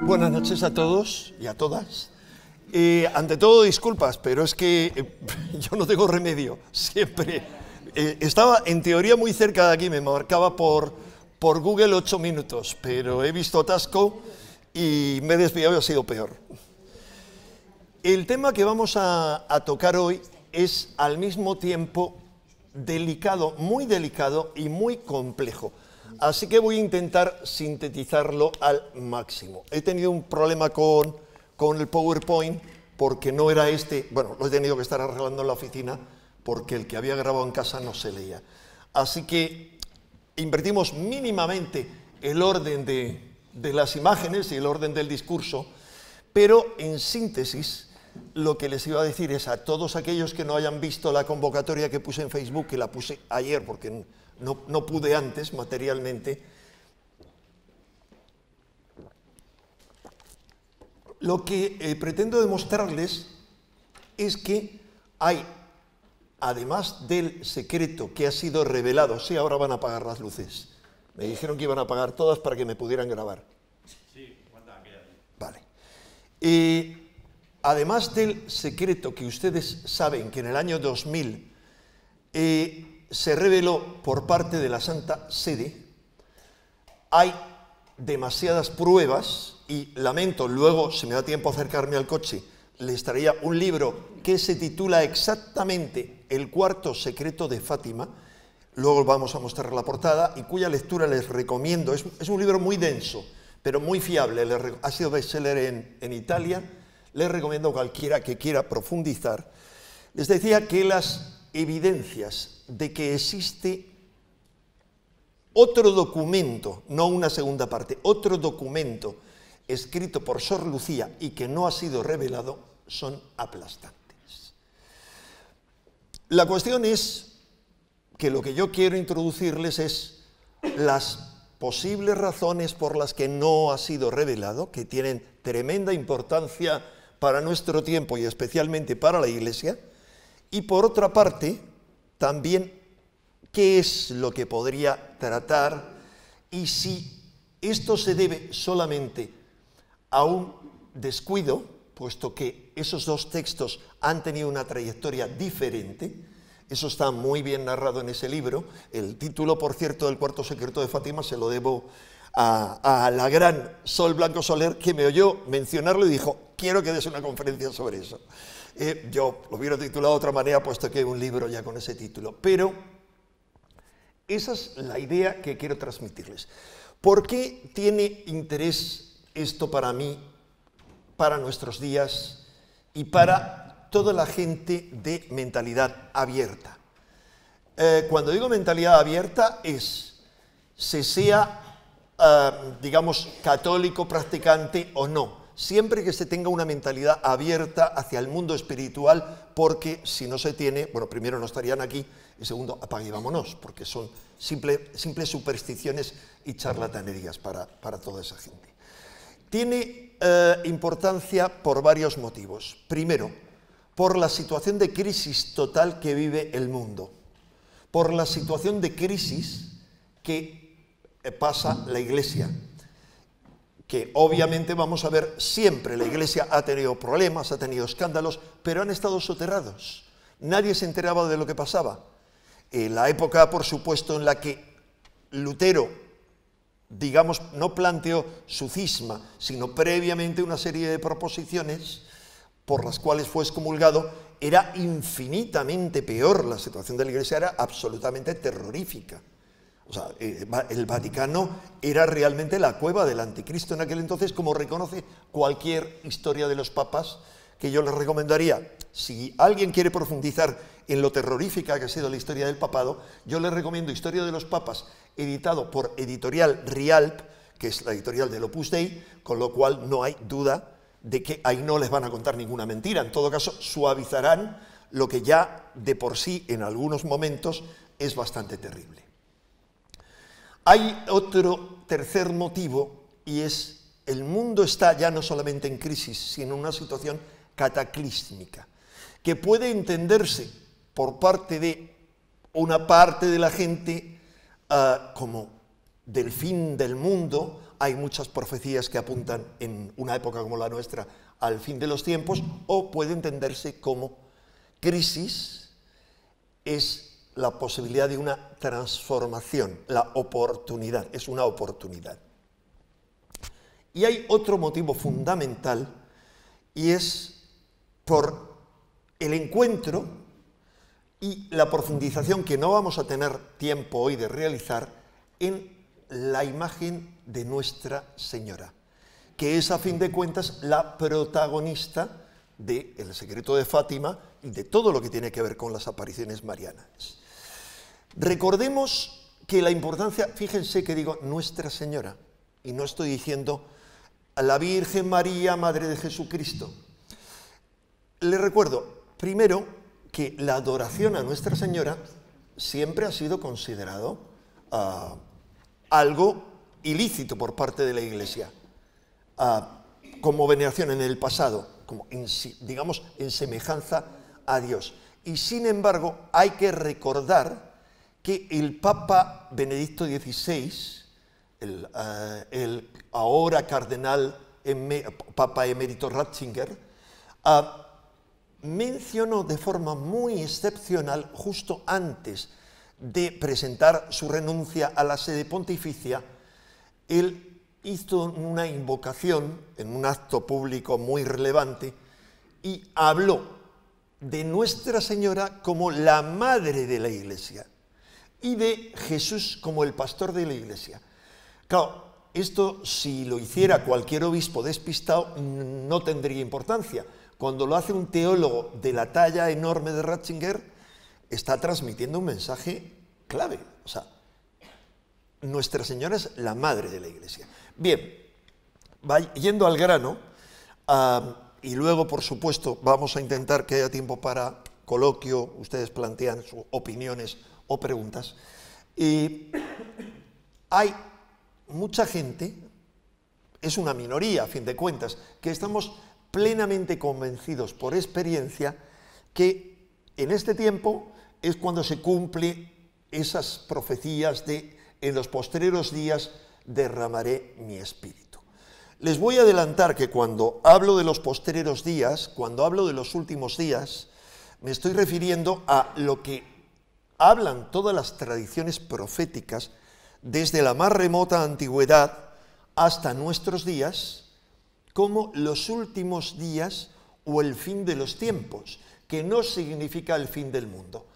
Buenas noches a todos y a todas. Eh, ante todo, disculpas, pero es que eh, yo no tengo remedio, siempre. Eh, estaba en teoría muy cerca de aquí, me marcaba por, por Google ocho minutos, pero he visto atasco y me he desviado y ha sido peor. El tema que vamos a tocar hoy es al mismo tiempo delicado, muy delicado y muy complejo. Así que voy a intentar sintetizarlo al máximo. He tenido un problema con, con el PowerPoint porque no era este, bueno, lo he tenido que estar arreglando en la oficina porque el que había grabado en casa no se leía. Así que invertimos mínimamente el orden de las imágenes y el orden del discurso, pero en síntesis lo que les iba a decir es a todos aquellos que no hayan visto la convocatoria que puse en Facebook, que la puse ayer porque no, pude antes materialmente, lo que eh, pretendo demostrarles es que hay, además del secreto que ha sido revelado, sí, ahora van a apagar las luces, me dijeron que iban a apagar todas para que me pudieran grabar. Sí, cuántas Vale. Eh, además del secreto que ustedes saben que en el año 2000 eh, se reveló por parte de la Santa Sede, hay demasiadas pruebas y lamento, luego si me da tiempo acercarme al coche, les traía un libro que se titula exactamente El cuarto secreto de Fátima, luego vamos a mostrar la portada y cuya lectura les recomiendo, es, un libro muy denso, pero muy fiable, ha sido bestseller en, en Italia les recomiendo a cualquiera que quiera profundizar, les decía que las evidencias de que existe otro documento, no una segunda parte, otro documento escrito por Sor Lucía y que no ha sido revelado son aplastantes. La cuestión es que lo que yo quiero introducirles es las posibles razones por las que no ha sido revelado, que tienen tremenda importancia para nuestro tiempo y especialmente para la iglesia. Y por otra parte, también qué es lo que podría tratar y si esto se debe solamente a un descuido, puesto que esos dos textos han tenido una trayectoria diferente. Eso está muy bien narrado en ese libro. El título, por cierto, del cuarto secreto de Fátima se lo debo a, la gran Sol Blanco Soler que me oyó mencionarlo y dijo, quiero que des una conferencia sobre eso. Eh, yo lo hubiera titulado de otra manera, puesto que hay un libro ya con ese título. Pero esa es la idea que quiero transmitirles. ¿Por qué tiene interés esto para mí, para nuestros días y para toda la gente de mentalidad abierta? Eh, cuando digo mentalidad abierta es se sea digamos, católico practicante o no. Siempre que se tenga una mentalidad abierta hacia el mundo espiritual, porque si no se tiene, bueno, primero no estarían aquí y segundo, apague vámonos, porque son simple, simples supersticiones y charlatanerías para, toda esa gente. Tiene eh, importancia por varios motivos. Primero, por la situación de crisis total que vive el mundo, por la situación de crisis que eh, pasa la iglesia, que obviamente vamos a ver siempre, la iglesia ha tenido problemas, ha tenido escándalos, pero han estado soterrados. Nadie se enteraba de lo que pasaba. En la época, por supuesto, en la que Lutero, digamos, no planteó su cisma, sino previamente una serie de proposiciones por las cuales fue excomulgado, era infinitamente peor. La situación de la iglesia era absolutamente terrorífica. O sea, eh, el Vaticano era realmente la cueva del anticristo en aquel entonces, como reconoce cualquier historia de los papas, que yo les recomendaría, si alguien quiere profundizar en lo terrorífica que ha sido la historia del papado, yo les recomiendo Historia de los Papas, editado por Editorial Rialp, que es la editorial del Opus Dei, con lo cual no hay duda de que ahí no les van a contar ninguna mentira. En todo caso, suavizarán lo que ya de por sí en algunos momentos es bastante terrible. Hay otro tercer motivo y es el mundo está ya no solamente en crisis, sino en una situación cataclísmica, que puede entenderse por parte de una parte de la gente ah, como del fin del mundo. Hay muchas profecías que apuntan en una época como la nuestra al fin de los tiempos, o puede entenderse como crisis es la posibilidad de una transformación, la oportunidad, es una oportunidad. Y hay otro motivo fundamental y es por el encuentro y la profundización que no vamos a tener tiempo hoy de realizar en la imagen de Nuestra Señora, que es a fin de cuentas la protagonista del secreto de Fátima y de todo lo que tiene que ver con las apariciones marianas. Recordemos que la importancia, fíjense que digo Nuestra Señora, y no estoy diciendo a la Virgen María, Madre de Jesucristo. Le recuerdo, primero, que la adoración a Nuestra Señora siempre ha sido considerado ah, algo ilícito por parte de la Iglesia, ah, como veneración en el pasado, como digamos en semejanza a Dios. Y sin embargo, hay que recordar que el Papa Benedicto XVI, eh, el, ahora cardenal Papa Emerito Ratzinger, ah, mencionó de forma muy excepcional justo antes de presentar su renuncia a la sede pontificia, él hizo una invocación en un acto público muy relevante y habló de Nuestra Señora como la madre de la Iglesia y de Jesús como el pastor de la iglesia. Claro, esto si lo hiciera cualquier obispo despistado mm, no tendría importancia. Cuando lo hace un teólogo de la talla enorme de Ratzinger, está transmitiendo un mensaje clave. O sea, Nuestra Señora es la madre de la iglesia. Bien, yendo al grano, y luego, por supuesto, vamos a intentar que haya tiempo para coloquio, ustedes plantean sus opiniones o preguntas. Y hay mucha gente, es una minoría a fin de cuentas, que estamos plenamente convencidos por experiencia que en este tiempo es cuando se cumple esas profecías de en los postreros días derramaré mi espíritu. Les voy a adelantar que cuando hablo de los postreros días, cuando hablo de los últimos días, me estoy refiriendo a lo que hablan todas las tradiciones proféticas, desde la más remota antigüedad hasta nuestros días, como los últimos días o el fin de los tiempos, que no significa el fin del mundo.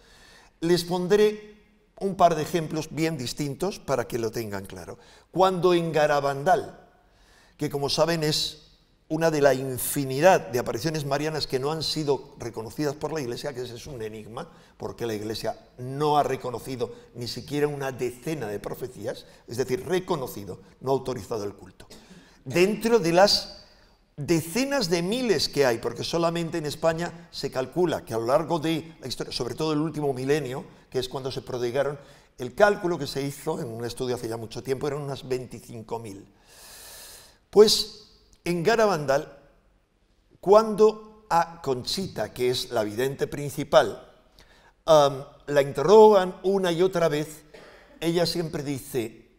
Les pondré un par de ejemplos bien distintos para que lo tengan claro. Cuando en Garabandal, que como saben es una de la infinidad de apariciones marianas que no han sido reconocidas por la Iglesia, que ese es un enigma, porque la Iglesia no ha reconocido ni siquiera una decena de profecías, es decir, reconocido, no autorizado el culto. Dentro de las decenas de miles que hay, porque solamente en España se calcula que a lo largo de la historia, sobre todo el último milenio, que es cuando se prodigaron, el cálculo que se hizo en un estudio hace ya mucho tiempo eran unas 25.000. Pues en Garabandal, cuando a Conchita, que es la vidente principal, la interrogan una y otra vez, ella siempre dice,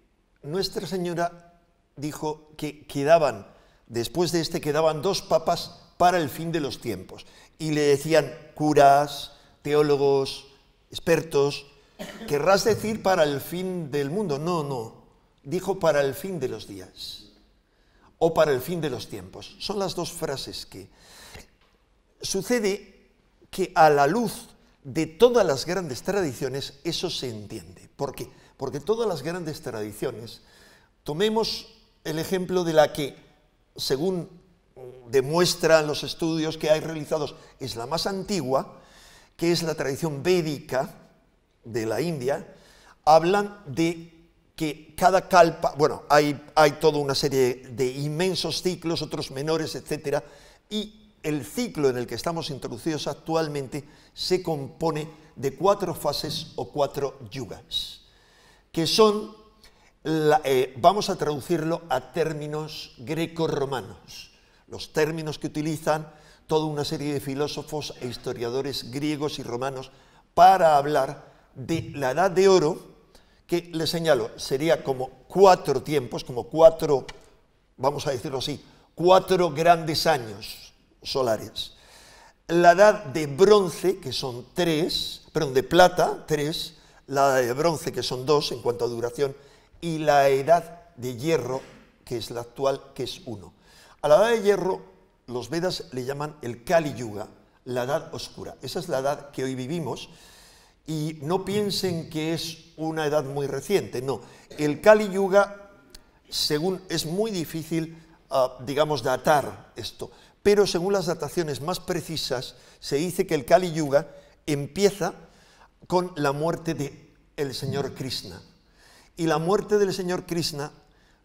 Nuestra Señora dijo que quedaban, después de este quedaban dos papas para el fin de los tiempos. Y le decían curas, teólogos, expertos, querrás decir para el fin del mundo. No, no, dijo para el fin de los días o para el fin de los tiempos. Son las dos frases que sucede que a la luz de todas las grandes tradiciones eso se entiende. ¿Por qué? Porque todas las grandes tradiciones, tomemos el ejemplo de la que, según demuestran los estudios que hay realizados, es la más antigua, que es la tradición védica de la India, hablan de que cada calpa, bueno, hay, hay toda una serie de inmensos ciclos, otros menores, etc. Y el ciclo en el que estamos introducidos actualmente se compone de cuatro fases o cuatro yugas, que son, eh, vamos a traducirlo a términos greco-romanos, los términos que utilizan toda una serie de filósofos e historiadores griegos y romanos para hablar de la edad de oro, que le señalo, sería como cuatro tiempos, como cuatro, vamos a decirlo así, cuatro grandes años solares. La edad de bronce, que son tres, perdón, de plata, tres, la edad de bronce, que son dos en cuanto a duración, y la edad de hierro, que es la actual, que es uno. A la edad de hierro, los Vedas le llaman el Kali Yuga, la edad oscura. Esa es la edad que hoy vivimos y no piensen que es una edad muy reciente, no. El Kali Yuga, según es muy difícil, ah, digamos, datar esto, pero según las dataciones más precisas, se dice que el Kali Yuga empieza con la muerte del el señor Krishna. Y la muerte del señor Krishna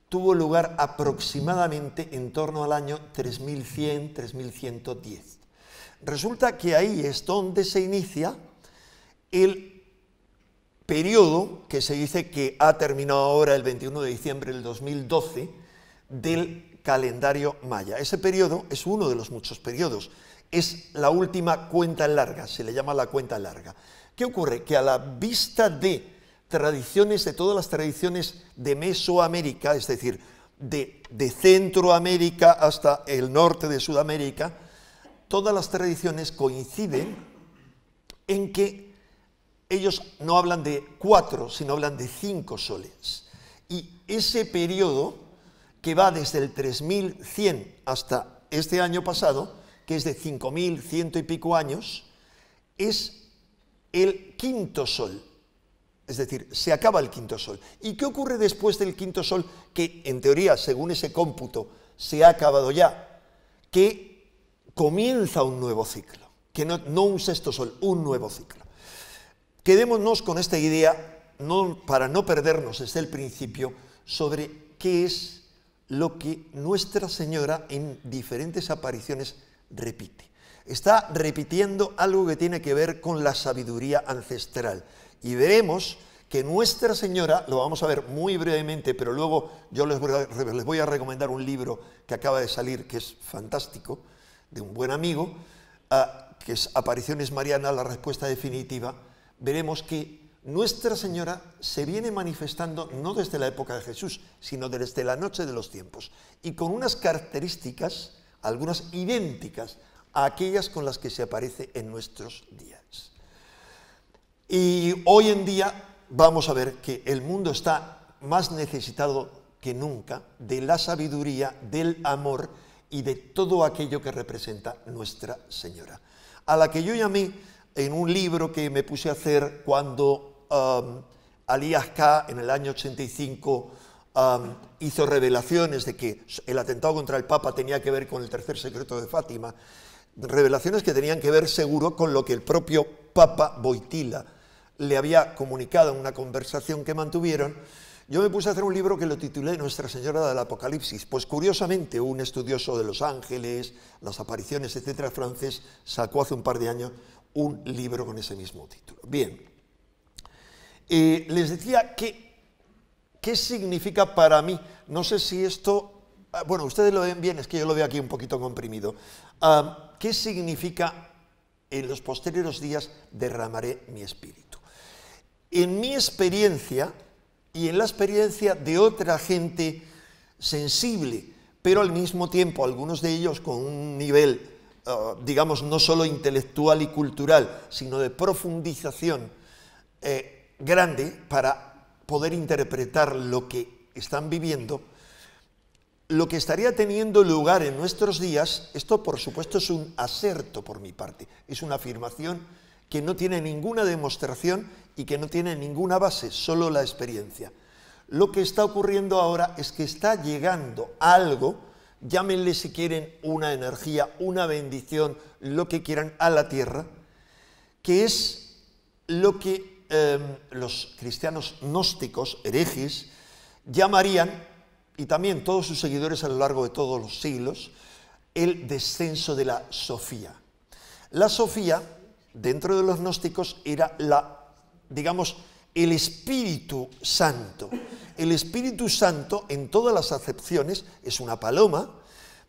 tuvo lugar aproximadamente en torno al año 3100-3110. Resulta que ahí es donde se inicia el periodo que se dice que ha terminado ahora el 21 de diciembre del 2012 del calendario maya. Ese periodo es uno de los muchos periodos. Es la última cuenta larga, se le llama la cuenta larga. ¿Qué ocurre? Que a la vista de tradiciones, de todas las tradiciones de Mesoamérica, es decir, de, de, Centroamérica hasta el norte de Sudamérica, todas las tradiciones coinciden en que ellos no hablan de cuatro, sino hablan de cinco soles. Y ese periodo, que va desde el 3100 hasta este año pasado, que es de 5100 y pico años, es el quinto sol. Es decir, se acaba el quinto sol. ¿Y qué ocurre después del quinto sol? Que en teoría, según ese cómputo, se ha acabado ya. Que comienza un nuevo ciclo. Que no un sexto sol, un nuevo ciclo. Quedémonos con esta idea, para no perdernos desde el principio, sobre qué es lo que Nuestra Señora en diferentes apariciones repite. Está repitiendo algo que tiene que ver con la sabiduría ancestral. Y veremos que Nuestra Señora, lo vamos a ver muy brevemente, pero luego yo les voy, a, recomendar un libro que acaba de salir, que es fantástico, de un buen amigo, ah, que es Apariciones Marianas, la respuesta definitiva, veremos que Nuestra Señora se viene manifestando no desde la época de Jesús, sino desde la noche de los tiempos, y con unas características, algunas idénticas a aquellas con las que se aparece en nuestros días. Y hoy en día vamos a ver que el mundo está más necesitado que nunca de la sabiduría, del amor y de todo aquello que representa Nuestra Señora, a la que yo llamé en un libro que me puse a hacer cuando um, K en el año 85 um, hizo revelaciones de que el atentado contra el Papa tenía que ver con el tercer secreto de Fátima, revelaciones que tenían que ver seguro con lo que el propio Papa Boitila le había comunicado en una conversación que mantuvieron. Yo me puse a hacer un libro que lo titulé Nuestra Señora del Apocalipsis. Pues curiosamente, un estudioso de Los Ángeles, las apariciones, etcétera, francés, sacó hace un par de años un libro con ese mismo título. Bien, eh, les decía que, qué significa para mí, no sé si esto, ah, bueno, ustedes lo ven bien, es que yo lo veo aquí un poquito comprimido, qué significa en los posteriores días derramaré mi espíritu. En mi experiencia y en la experiencia de otra gente sensible, pero al mismo tiempo algunos de ellos con un nivel eh, digamos, no solo intelectual y cultural, sino de profundización eh, grande para poder interpretar lo que están viviendo, lo que estaría teniendo lugar en nuestros días, esto por supuesto es un aserto por mi parte, es una afirmación que no tiene ninguna demostración y que no tiene ninguna base, solo la experiencia. Lo que está ocurriendo ahora es que está llegando algo, llámenle si quieren una energía, una bendición, lo que quieran a la tierra, que es lo que em, los cristianos gnósticos, herejes, llamarían, y también todos sus seguidores a lo largo de todos los siglos, el descenso de la Sofía. La Sofía, dentro de los gnósticos, era la, digamos, el Espíritu Santo. El Espíritu Santo, en todas las acepciones, es una paloma,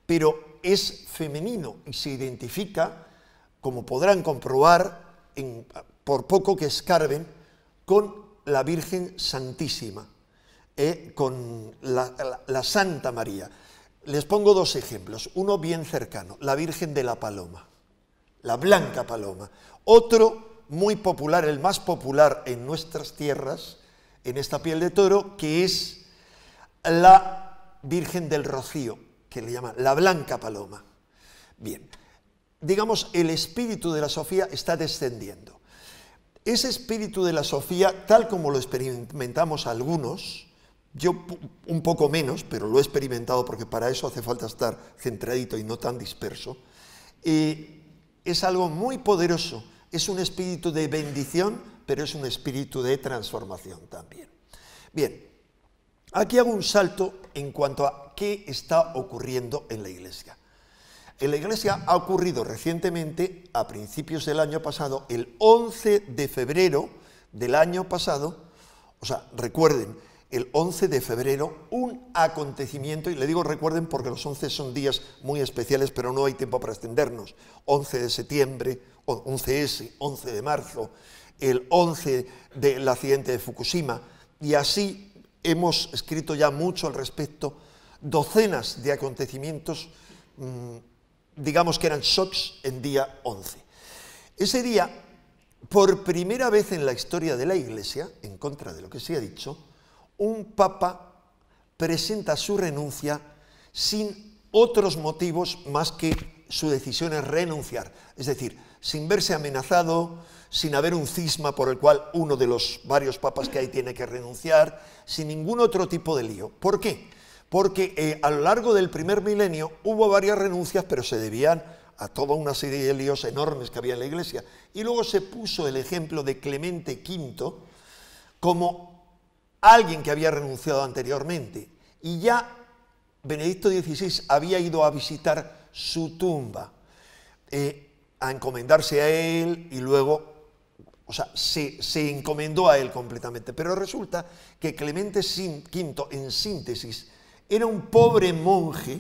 pero es femenino y se identifica, como podrán comprobar, por poco que escarben, con la Virgen Santísima, eh, con la Santa María. Les pongo dos ejemplos, uno bien cercano, la Virgen de la Paloma, la Blanca Paloma. Otro muy popular, el más popular en nuestras tierras, en esta piel de toro, que es la Virgen del Rocío, que le llaman la Blanca Paloma. Bien, digamos, el espíritu de la Sofía está descendiendo. Ese espíritu de la Sofía, tal como lo experimentamos algunos, yo un poco menos, pero lo he experimentado porque para eso hace falta estar centradito y no tan disperso, eh, es algo muy poderoso, es un espíritu de bendición, pero es un espíritu de transformación también. Bien, aquí hago un salto en cuanto a qué está ocurriendo en la iglesia. En la iglesia ha ocurrido recientemente, a principios del año pasado, el 11 de febrero del año pasado, o sea, recuerden, el 11 de febrero, un acontecimiento, y le digo recuerden porque los 11 son días muy especiales, pero no hay tiempo para extendernos. 11 de septiembre, 11S, 11 de marzo, el 11 del accidente de Fukushima, y así hemos escrito ya mucho al respecto, docenas de acontecimientos, mm, digamos que eran shocks en día 11. Ese día, por primera vez en la historia de la Iglesia, en contra de lo que se ha dicho, un papa presenta su renuncia sin otros motivos más que su decisión es renunciar, es decir, sin verse amenazado, sin haber un cisma por el cual uno de los varios papas que hay tiene que renunciar, sin ningún otro tipo de lío. ¿Por qué? Porque eh, a lo largo del primer milenio hubo varias renuncias, pero se debían a toda una serie de líos enormes que había en la Iglesia. Y luego se puso el ejemplo de Clemente V como alguien que había renunciado anteriormente. Y ya Benedicto XVI había ido a visitar su tumba, eh, a encomendarse a él y luego o sea, se, encomendó a él completamente. Pero resulta que Clemente V, en síntesis, era un pobre monje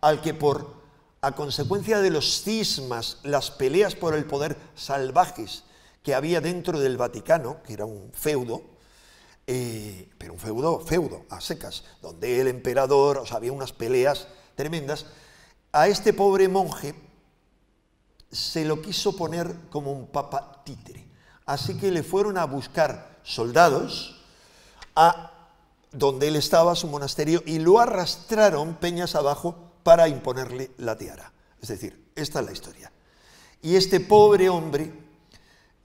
al que por, a consecuencia de los cismas, las peleas por el poder salvajes que había dentro del Vaticano, que era un feudo, eh, pero un feudo, feudo, a secas, donde el emperador, o sea, había unas peleas tremendas, a este pobre monje se lo quiso poner como un papa títere. Así que le fueron a buscar soldados a donde él estaba, su monasterio, y lo arrastraron peñas abajo para imponerle la tiara. Es decir, esta es la historia. Y este pobre hombre,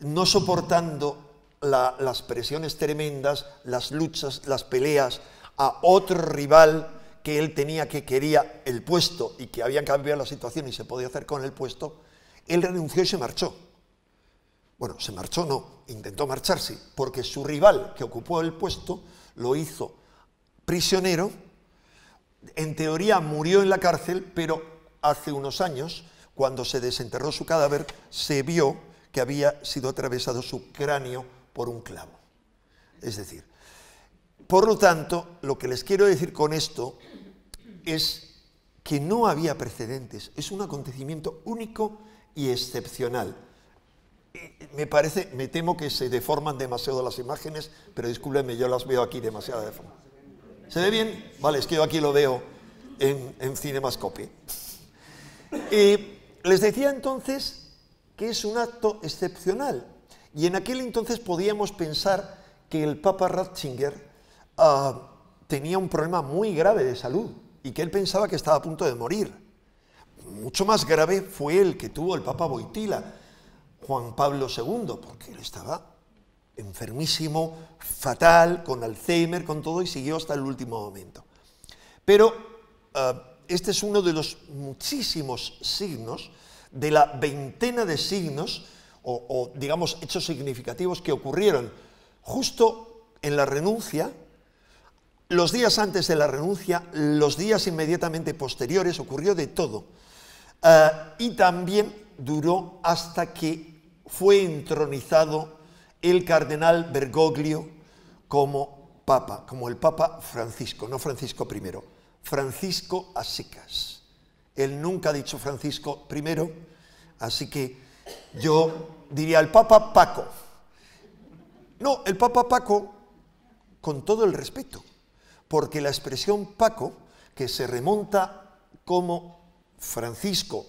no soportando las presiones tremendas, las luchas, las peleas, a otro rival que él tenía, que quería el puesto y que habían cambiado la situación y se podía hacer con el puesto, él renunció y se marchó. Bueno, se marchó, no, intentó marcharse, porque su rival que ocupó el puesto lo hizo prisionero, en teoría murió en la cárcel, pero hace unos años, cuando se desenterró su cadáver, se vio que había sido atravesado su cráneo por un clavo. Es decir, por lo tanto, lo que les quiero decir con esto es que no había precedentes, es un acontecimiento único y excepcional me parece, me temo que se deforman demasiado las imágenes, pero discúlpenme, yo las veo aquí demasiado deformadas. ¿Se ve bien? Vale, es que yo aquí lo veo en, en Cinemascopy. Y eh, les decía entonces que es un acto excepcional. Y en aquel entonces podíamos pensar que el Papa Ratzinger ah, tenía un problema muy grave de salud y que él pensaba que estaba a punto de morir. Mucho más grave fue el que tuvo el Papa Boitila, Juan Pablo II, porque él estaba enfermísimo, fatal, con Alzheimer, con todo, y siguió hasta el último momento. Pero ah, este es uno de los muchísimos signos, de la veintena de signos, o, digamos hechos significativos que ocurrieron justo en la renuncia, los días antes de la renuncia, los días inmediatamente posteriores, ocurrió de todo. Ah, y también duró hasta que fue entronizado el cardenal Bergoglio como papa, como el papa Francisco, no Francisco I, Francisco a secas. Él nunca ha dicho Francisco I, así que yo diría el papa Paco. No, el papa Paco, con todo el respeto, porque la expresión Paco, que se remonta como Francisco,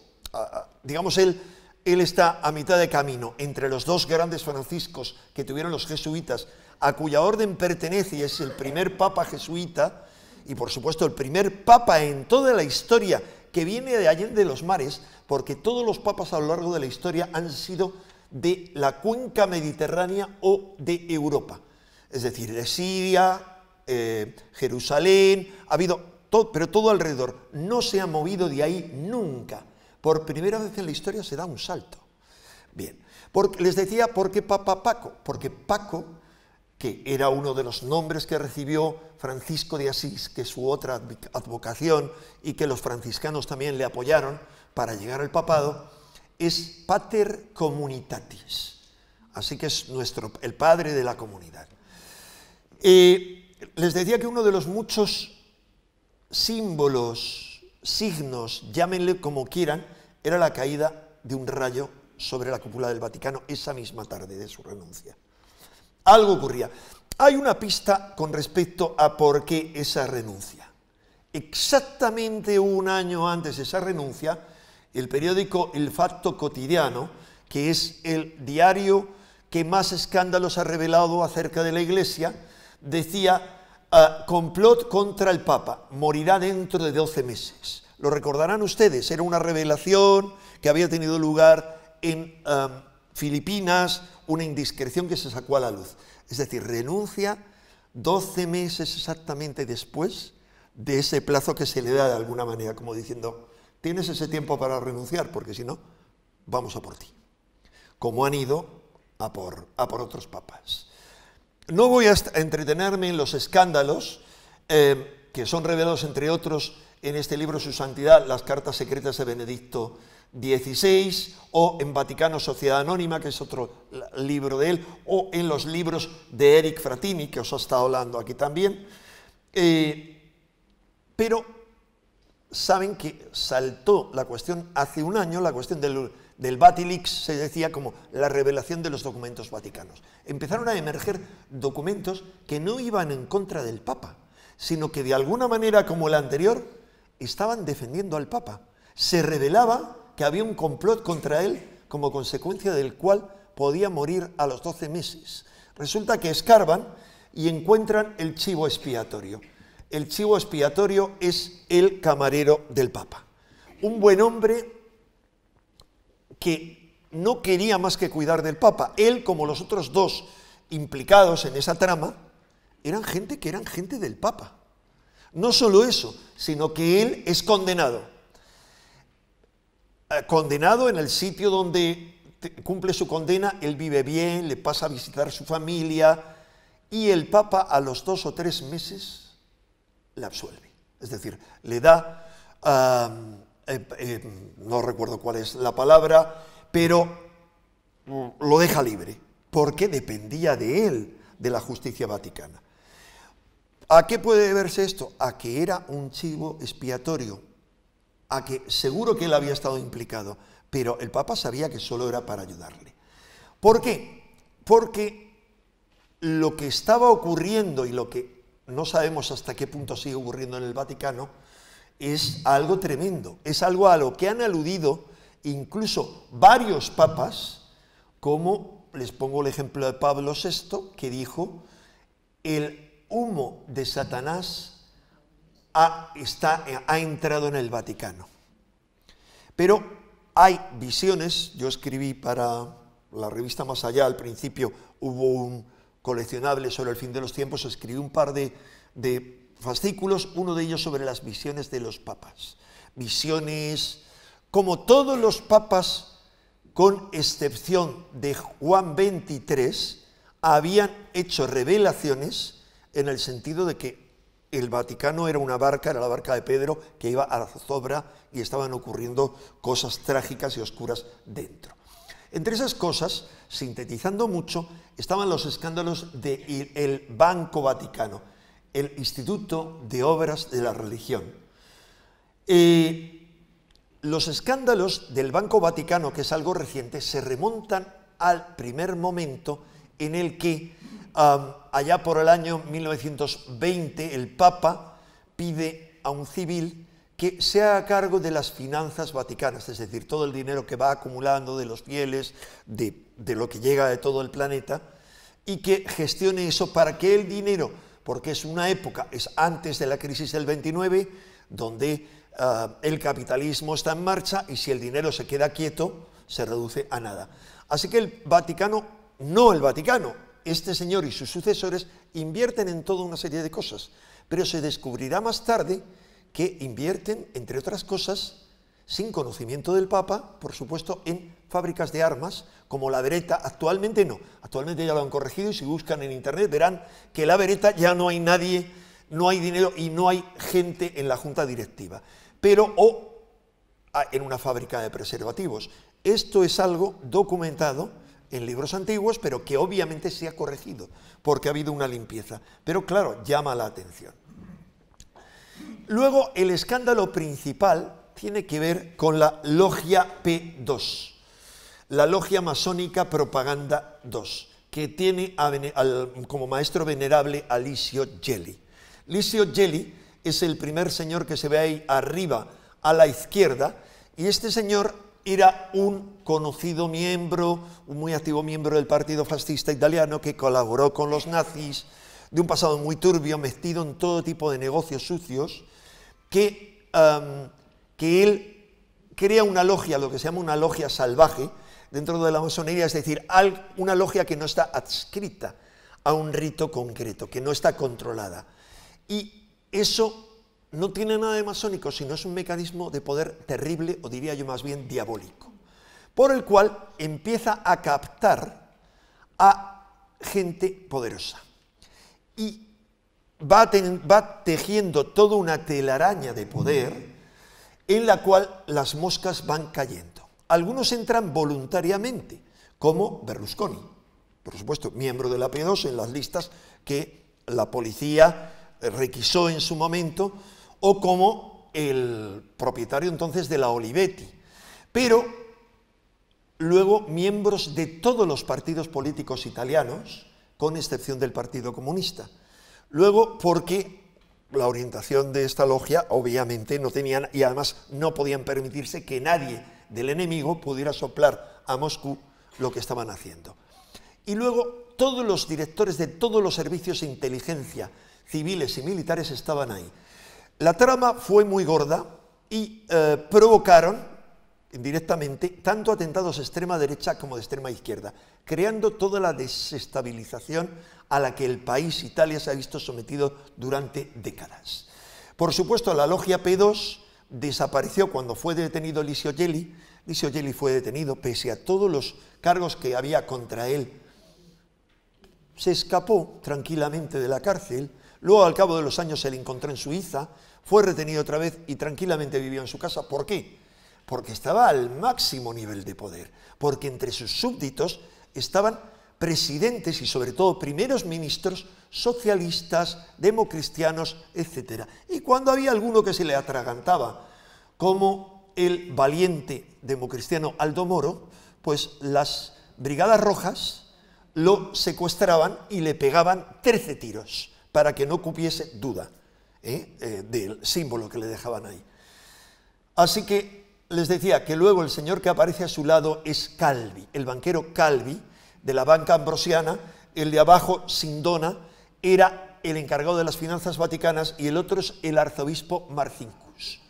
digamos él, él está a mitad de camino entre los dos grandes franciscos que tuvieron los jesuitas, a cuya orden pertenece y es el primer papa jesuita, y por supuesto el primer papa en toda la historia que viene de allí, de los Mares, porque todos los papas a lo largo de la historia han sido de la cuenca mediterránea o de Europa, es decir, de Siria, eh, Jerusalén, ha habido todo, pero todo alrededor, no se ha movido de ahí nunca por primera vez en la historia se da un salto. Bien, les decía, ¿por qué Papa Paco? Porque Paco, que era uno de los nombres que recibió Francisco de Asís, que es su otra advocación y que los franciscanos también le apoyaron para llegar al papado, es pater communitatis. Así que es nuestro, el padre de la comunidad. Eh, les decía que uno de los muchos símbolos, signos, llámenle como quieran, era la caída de un rayo sobre la cúpula del Vaticano esa misma tarde de su renuncia. Algo ocurría. Hay una pista con respecto a por qué esa renuncia. Exactamente un año antes de esa renuncia, el periódico El Facto Cotidiano, que es el diario que más escándalos ha revelado acerca de la Iglesia, decía, ah, complot contra el Papa, morirá dentro de 12 meses. Lo recordarán ustedes, era una revelación que había tenido lugar en em, Filipinas, una indiscreción que se sacó a la luz. Es decir, renuncia 12 meses exactamente después de ese plazo que se le da de alguna manera, como diciendo, tienes ese tiempo para renunciar, porque si no, vamos a por ti. Como han ido a por, a por otros papas. No voy a entretenerme en los escándalos. Em, que son revelados, entre otros, en este libro Su Santidad, las cartas secretas de Benedicto XVI, o en Vaticano Sociedad Anónima, que es otro libro de él, o en los libros de Eric Fratini, que os ha estado hablando aquí también. Eh, pero saben que saltó la cuestión hace un año, la cuestión del, del Vatilix se decía como la revelación de los documentos vaticanos. Empezaron a emerger documentos que no iban en contra del Papa, sino que de alguna manera como la anterior estaban defendiendo al Papa. Se revelaba que había un complot contra él como consecuencia del cual podía morir a los 12 meses. Resulta que escarban y encuentran el chivo expiatorio. El chivo expiatorio es el camarero del Papa. Un buen hombre que no quería más que cuidar del Papa. Él, como los otros dos implicados en esa trama, eran gente que eran gente del Papa. No solo eso, sino que él es condenado. Eh, condenado en el sitio donde cumple su condena, él vive bien, le pasa a visitar su familia y el Papa a los dos o tres meses le absuelve. Es decir, le da, eh, eh, no recuerdo cuál es la palabra, pero lo deja libre, porque dependía de él, de la justicia vaticana. ¿A qué puede deberse esto? A que era un chivo expiatorio, a que seguro que él había estado implicado, pero el Papa sabía que solo era para ayudarle. ¿Por qué? Porque lo que estaba ocurriendo y lo que no sabemos hasta qué punto sigue ocurriendo en el Vaticano es algo tremendo, es algo a lo que han aludido incluso varios papas, como les pongo el ejemplo de Pablo VI, que dijo, el humo de Satanás ha, entrado en el Vaticano. Pero hay visiones, yo escribí para la revista Más Allá, al principio hubo un coleccionable sobre el fin de los tiempos, escribí un par de, de fascículos, uno de ellos sobre las visiones de los papas. Visiones, como todos los papas, con excepción de Juan 23, habían hecho revelaciones en el sentido de que el Vaticano era una barca, era la barca de Pedro, que iba a la zozobra y estaban ocurriendo cosas trágicas y oscuras dentro. Entre esas cosas, sintetizando mucho, estaban los escándalos del Banco Vaticano, el Instituto de Obras de la Religión. Eh, los escándalos del Banco Vaticano, que es algo reciente, se remontan al primer momento en el que allá por el año 1920, el Papa pide a un civil que sea a cargo de las finanzas vaticanas, es decir, todo el dinero que va acumulando de los fieles, de, lo que llega de todo el planeta, y que gestione eso para que el dinero, porque es una época, es antes de la crisis del 29, donde ah, el capitalismo está en marcha y si el dinero se queda quieto, se reduce a nada. Así que el Vaticano, no el Vaticano, este señor y sus sucesores invierten en toda una serie de cosas, pero se descubrirá más tarde que invierten, entre otras cosas, sin conocimiento del Papa, por supuesto, en fábricas de armas, como la Beretta, actualmente no, actualmente ya lo han corregido y si buscan en Internet verán que la Beretta ya no hay nadie, no hay dinero y no hay gente en la junta directiva, pero o ah, en una fábrica de preservativos. Esto es algo documentado en libros antiguos, pero que obviamente se ha corregido, porque ha habido una limpieza. Pero claro, llama la atención. Luego, el escándalo principal tiene que ver con la logia P2, la logia masónica Propaganda 2, que tiene como maestro venerable a Licio Gelli. Licio Gelli es el primer señor que se ve ahí arriba, a la izquierda, y este señor era un conocido miembro, un muy activo miembro del Partido Fascista Italiano que colaboró con los nazis, de un pasado muy turbio, metido en todo tipo de negocios sucios, que, um, que él crea una logia, lo que se llama una logia salvaje, dentro de la masonería, es decir, una logia que no está adscrita a un rito concreto, que no está controlada. Y eso no tiene nada de masónico, sino es un mecanismo de poder terrible, o diría yo más bien diabólico, por el cual empieza a captar a gente poderosa. Y va, tejiendo toda una telaraña de poder en la cual las moscas van cayendo. Algunos entran voluntariamente, como Berlusconi, por supuesto, miembro de la P2 en las listas que la policía requisó en su momento o como el propietario entonces de la Olivetti, pero luego miembros de todos los partidos políticos italianos, con excepción del Partido Comunista. Luego, porque la orientación de esta logia obviamente no tenían y además no podían permitirse que nadie del enemigo pudiera soplar a Moscú lo que estaban haciendo. Y luego todos los directores de todos los servicios de inteligencia civiles y militares estaban ahí. La trama fue muy gorda y eh, provocaron indirectamente tanto atentados de extrema derecha como de extrema izquierda, creando toda la desestabilización a la que el país Italia se ha visto sometido durante décadas. Por supuesto, la logia P2 desapareció cuando fue detenido Licio Gelli. Licio Gelli fue detenido pese a todos los cargos que había contra él. Se escapó tranquilamente de la cárcel Luego, al cabo de los años, se le encontró en Suiza, fue retenido otra vez y tranquilamente vivió en su casa. ¿Por qué? Porque estaba al máximo nivel de poder, porque entre sus súbditos estaban presidentes y sobre todo primeros ministros socialistas, democristianos, etc. Y cuando había alguno que se le atragantaba, como el valiente democristiano Aldo Moro, pues las brigadas rojas lo secuestraban y le pegaban 13 tiros para que no cupiese duda ¿eh? Eh, del símbolo que le dejaban ahí. Así que les decía que luego el señor que aparece a su lado es Calvi, el banquero Calvi de la banca ambrosiana, el de abajo Sindona era el encargado de las finanzas vaticanas y el otro es el arzobispo Marcincus.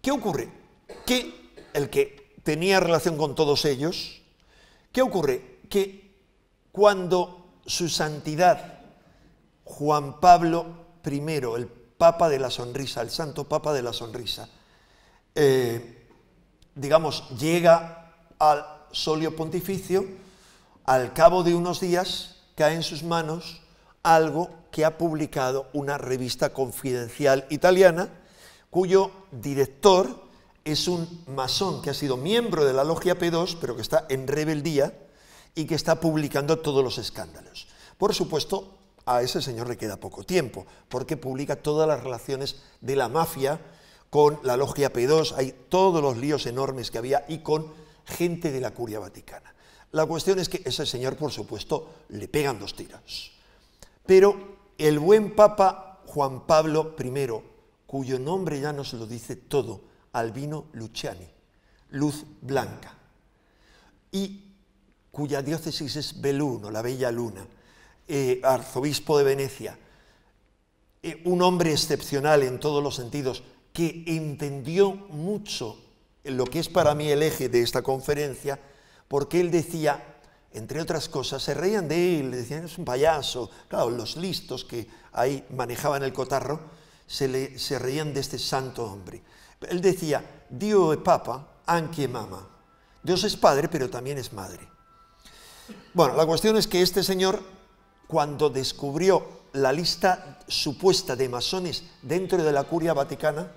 ¿Qué ocurre? Que el que tenía relación con todos ellos, ¿qué ocurre? Que cuando su santidad Juan Pablo I, el Papa de la Sonrisa, el Santo Papa de la Sonrisa, eh, digamos, llega al solio pontificio, al cabo de unos días cae en sus manos algo que ha publicado una revista confidencial italiana, cuyo director es un masón que ha sido miembro de la logia P2, pero que está en rebeldía y que está publicando todos los escándalos. Por supuesto, a ese señor le queda poco tiempo, porque publica todas las relaciones de la mafia con la logia P2, hay todos los líos enormes que había y con gente de la curia vaticana. La cuestión es que ese señor, por supuesto, le pegan dos tiras. Pero el buen Papa Juan Pablo I, cuyo nombre ya nos lo dice todo, Albino Luciani, Luz Blanca, y cuya diócesis es Beluno, la Bella Luna, eh, arzobispo de Venecia, eh, un hombre excepcional en todos los sentidos, que entendió mucho lo que es para mí el eje de esta conferencia, porque él decía, entre otras cosas, se reían de él, le decían, es un payaso, claro, los listos que ahí manejaban el cotarro, se, reían de este santo hombre. Él decía, Dios es papa, anche mama. Dios es padre, pero también es madre. Bueno, la cuestión es que este señor cuando descubrió la lista supuesta de masones dentro de la curia vaticana,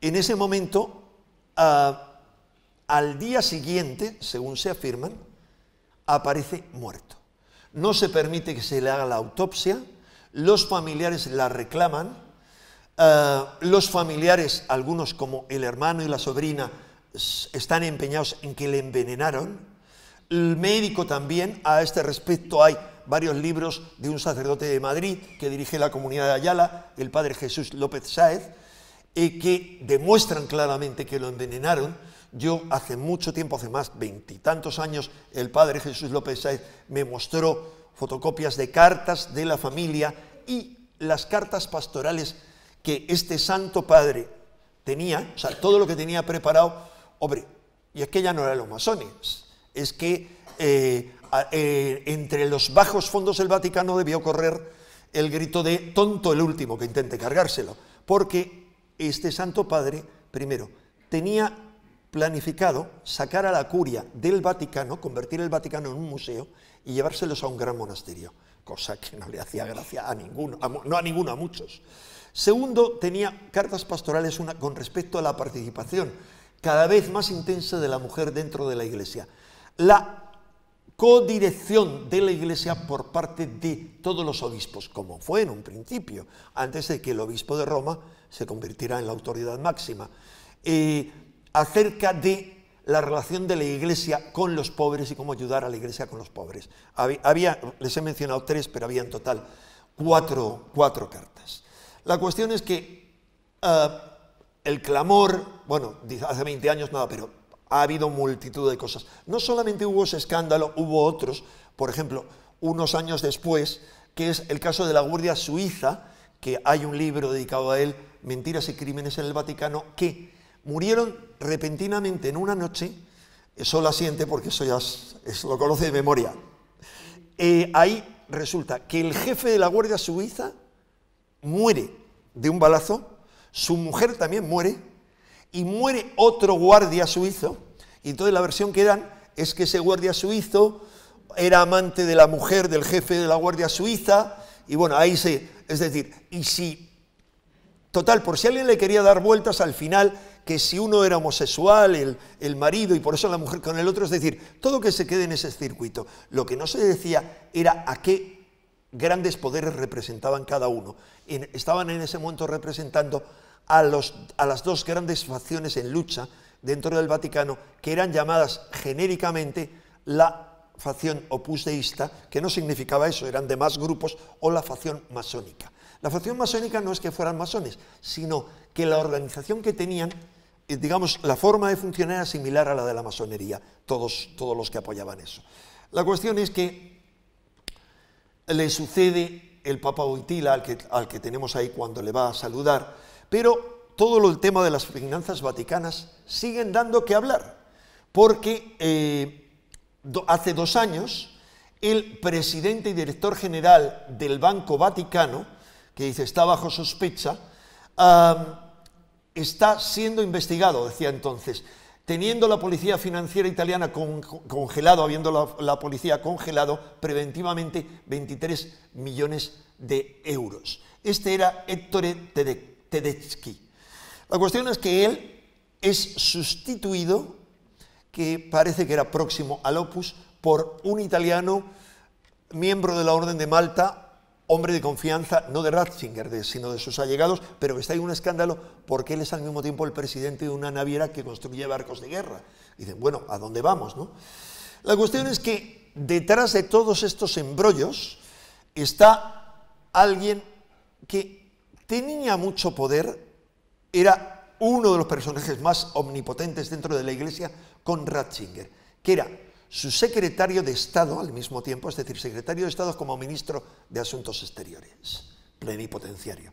en ese momento, ah, al día siguiente, según se afirman, aparece muerto. No se permite que se le haga la autopsia, los familiares la reclaman, ah, los familiares, algunos como el hermano y la sobrina, están empeñados en que le envenenaron, el médico también, a este respecto hay varios libros de un sacerdote de Madrid que dirige la comunidad de Ayala, el padre Jesús López Sáez, eh, que demuestran claramente que lo envenenaron. Yo hace mucho tiempo, hace más veintitantos años, el padre Jesús López Sáez me mostró fotocopias de cartas de la familia y las cartas pastorales que este santo padre tenía, o sea, todo lo que tenía preparado, hombre, y es que ya no eran los masones, es que eh, eh, entre los bajos fondos del Vaticano debió correr el grito de tonto el último que intente cargárselo, porque este Santo Padre, primero, tenía planificado sacar a la curia del Vaticano, convertir el Vaticano en un museo y llevárselos a un gran monasterio, cosa que no le hacía gracia a ninguno, no a ninguno, a muchos. Segundo, tenía cartas pastorales con respecto a la participación cada vez más intensa de la mujer dentro de la Iglesia la codirección de la Iglesia por parte de todos los obispos, como fue en un principio, antes de que el obispo de Roma se convirtiera en la autoridad máxima, eh, acerca de la relación de la Iglesia con los pobres y cómo ayudar a la Iglesia con los pobres. Había, les he mencionado tres, pero había en total cuatro, cartas. La cuestión es que ah, el clamor, bueno, hace 20 años nada, pero ha habido multitud de cosas. No solamente hubo ese escándalo, hubo otros, por ejemplo, unos años después, que es el caso de la Guardia Suiza, que hay un libro dedicado a él, Mentiras y Crímenes en el Vaticano, que murieron repentinamente en una noche, eso la siente porque eso ya lo conoce de memoria. Eh, ahí resulta que el jefe de la Guardia Suiza muere de un balazo, su mujer también muere, y muere otro guardia suizo, y entonces la versión que dan es que ese guardia suizo era amante de la mujer del jefe de la guardia suiza, y bueno, ahí se, es decir, y si, total, por si alguien le quería dar vueltas al final, que si uno era homosexual, el, marido, y por eso la mujer con el otro, es decir, todo que se quede en ese circuito. Lo que no se decía era a qué grandes poderes representaban cada uno. estaban en ese momento representando a, las dos grandes facciones en lucha dentro del Vaticano, que eran llamadas genéricamente la facción opuseísta, que no significaba eso, eran de más grupos, o la facción masónica. La facción masónica no es que fueran masones, sino que la organización que tenían, eh, digamos, la forma de funcionar era similar a la de la masonería, todos, los que apoyaban eso. La cuestión es que le sucede el Papa Boitila, al que tenemos ahí cuando le va a saludar, pero todo el tema de las finanzas vaticanas siguen dando que hablar, porque eh, hace dos años el presidente y director general del Banco Vaticano, que dice está bajo sospecha, está siendo investigado, decía entonces, teniendo la policía financiera italiana con, congelado, habiendo la, policía congelado preventivamente 23 millones de euros. Este era Héctor Tedek. Tedeschi. La cuestión es que él es sustituido, que parece que era próximo al Opus, por un italiano, miembro de la Orden de Malta, hombre de confianza, no de Ratzinger, sino de sus allegados, pero que está en un escándalo porque él es al mismo tiempo el presidente de una naviera que construye barcos de guerra. dicen, bueno, ¿a dónde vamos? No? La cuestión es que detrás de todos estos embrollos está alguien que tenía mucho poder, era uno de los personajes más omnipotentes dentro de la iglesia con Ratzinger, que era su secretario de Estado al mismo tiempo, es decir, secretario de Estado como ministro de Asuntos Exteriores, plenipotenciario.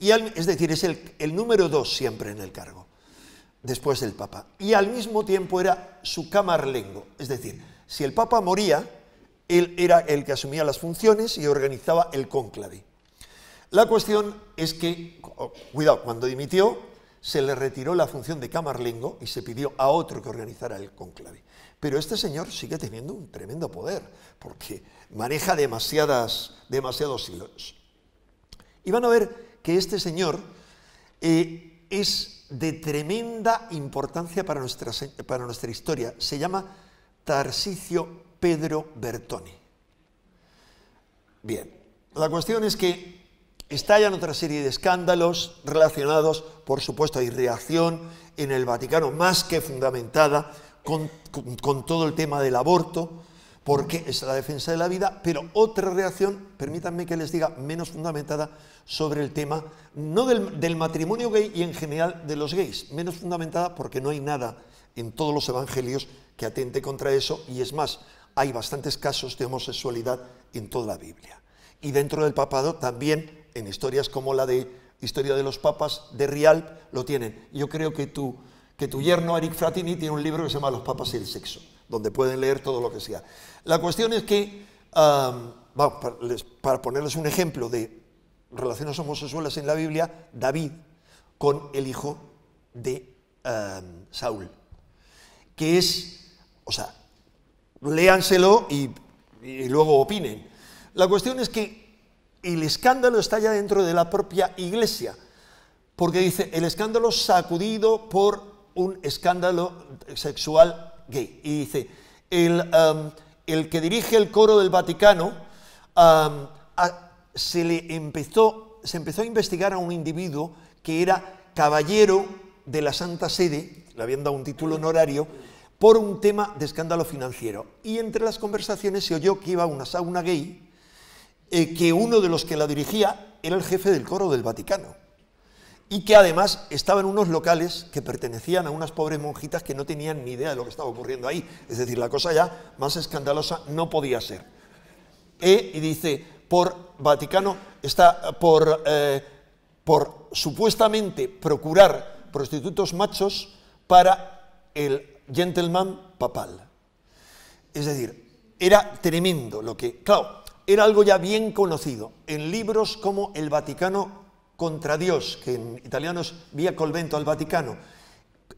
Y es decir, es el, el número dos siempre en el cargo, después del Papa. Y al mismo tiempo era su camarlengo, es decir, si el Papa moría, él era el que asumía las funciones y organizaba el cónclave. La cuestión es que, oh, cuidado, cuando dimitió, se le retiró la función de camarlengo y se pidió a otro que organizara el conclave. Pero este señor sigue teniendo un tremendo poder, porque maneja demasiadas, demasiados hilos. Y van a ver que este señor eh, es de tremenda importancia para nuestra, para nuestra historia. Se llama Tarsicio Pedro Bertoni. Bien, la cuestión es que estallan otra serie de escándalos relacionados, por supuesto, hay reacción en el Vaticano más que fundamentada con, todo el tema del aborto, porque es la defensa de la vida, pero otra reacción, permítanme que les diga, menos fundamentada sobre el tema, no del, del, matrimonio gay y en general de los gays, menos fundamentada porque no hay nada en todos los evangelios que atente contra eso, y es más, hay bastantes casos de homosexualidad en toda la Biblia. Y dentro del papado también en historias como la de Historia de los Papas de Rial, lo tienen. Yo creo que tu, que tu yerno, Eric Fratini, tiene un libro que se llama Los Papas y el Sexo, donde pueden leer todo lo que sea. La cuestión es que, vamos, para, ponerles un ejemplo de relaciones homosexuales en la Biblia, David con el hijo de Saúl, que es, o sea, léanselo y luego opinen. La cuestión es que el escándalo está ya dentro de la propia iglesia, porque dice, el escándalo sacudido por un escándalo sexual gay. Y dice, el, um, que dirige el coro del Vaticano, um, se le empezó, se empezó a investigar a un individuo que era caballero de la Santa Sede, le habían dado un título honorario, por un tema de escándalo financiero. Y entre las conversaciones se oyó que iba a una sauna gay eh, que uno de los que la dirigía era el jefe del coro del Vaticano y que además estaba en unos locales que pertenecían a unas pobres monjitas que no tenían ni idea de lo que estaba ocurriendo ahí. Es decir, la cosa ya más escandalosa no podía ser. E, y dice, por Vaticano, está por, eh, por supuestamente procurar prostitutos machos para el gentleman papal. Es decir, era tremendo lo que... Claro, era algo ya bien conocido en libros como El Vaticano contra Dios, que en italiano es Vía Colvento al Vaticano,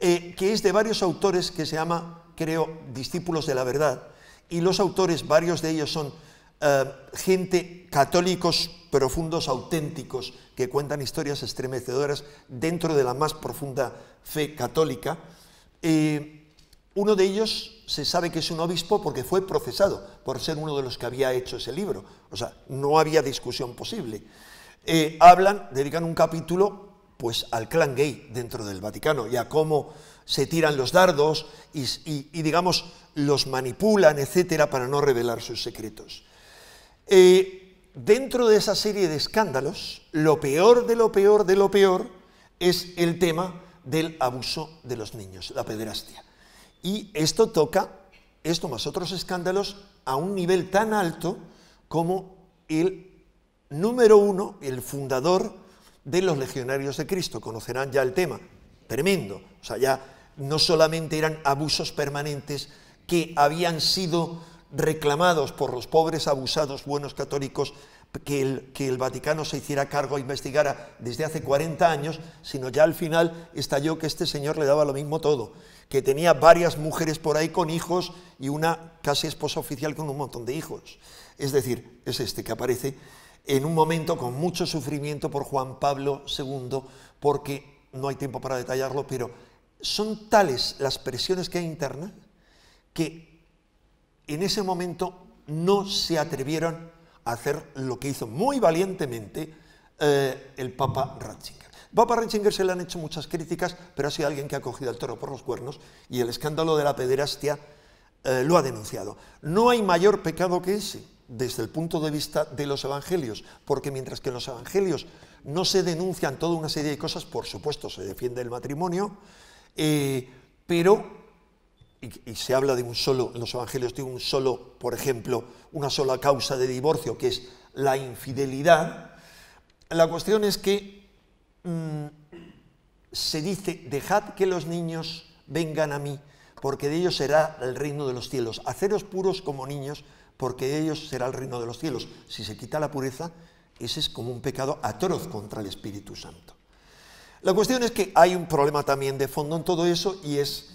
eh, que es de varios autores que se llama, creo, Discípulos de la Verdad. Y los autores, varios de ellos son eh, gente católicos profundos, auténticos, que cuentan historias estremecedoras dentro de la más profunda fe católica. Eh, uno de ellos se sabe que es un obispo porque fue procesado por ser uno de los que había hecho ese libro. O sea, no había discusión posible. Eh, hablan, dedican un capítulo pues al clan gay dentro del Vaticano y a cómo se tiran los dardos y, digamos, los manipulan, etcétera, para no revelar sus secretos. Eh, dentro de esa serie de escándalos, lo peor de lo peor de lo peor es el tema del abuso de los niños, la pederastia. Y esto toca, esto más otros escándalos, a un nivel tan alto como el número uno, el fundador de los legionarios de Cristo. Conocerán ya el tema. Tremendo. O sea, ya no solamente eran abusos permanentes que habían sido reclamados por los pobres abusados buenos católicos que el, que el, Vaticano se hiciera cargo e investigara desde hace 40 años, sino ya al final estalló que este señor le daba lo mismo todo que tenía varias mujeres por ahí con hijos y una casi esposa oficial con un montón de hijos. Es decir, es este que aparece en un momento con mucho sufrimiento por Juan Pablo II, porque no hay tiempo para detallarlo, pero son tales las presiones que hay internas que en ese momento no se atrevieron a hacer lo que hizo muy valientemente eh, el Papa Ratzinger. Papa Rechinger se le han hecho muchas críticas, pero ha sido alguien que ha cogido el toro por los cuernos y el escándalo de la pederastia eh, lo ha denunciado. No hay mayor pecado que ese desde el punto de vista de los evangelios, porque mientras que en los evangelios no se denuncian toda una serie de cosas, por supuesto se defiende el matrimonio, eh, pero y, y, se habla de un solo, en los evangelios de un solo, por ejemplo, una sola causa de divorcio, que es la infidelidad, la cuestión es que Mm, se dice, dejad que los niños vengan a mí, porque de ellos será el reino de los cielos. Haceros puros como niños, porque de ellos será el reino de los cielos. Si se quita la pureza, ese es como un pecado atroz contra el Espíritu Santo. La cuestión es que hay un problema también de fondo en todo eso y es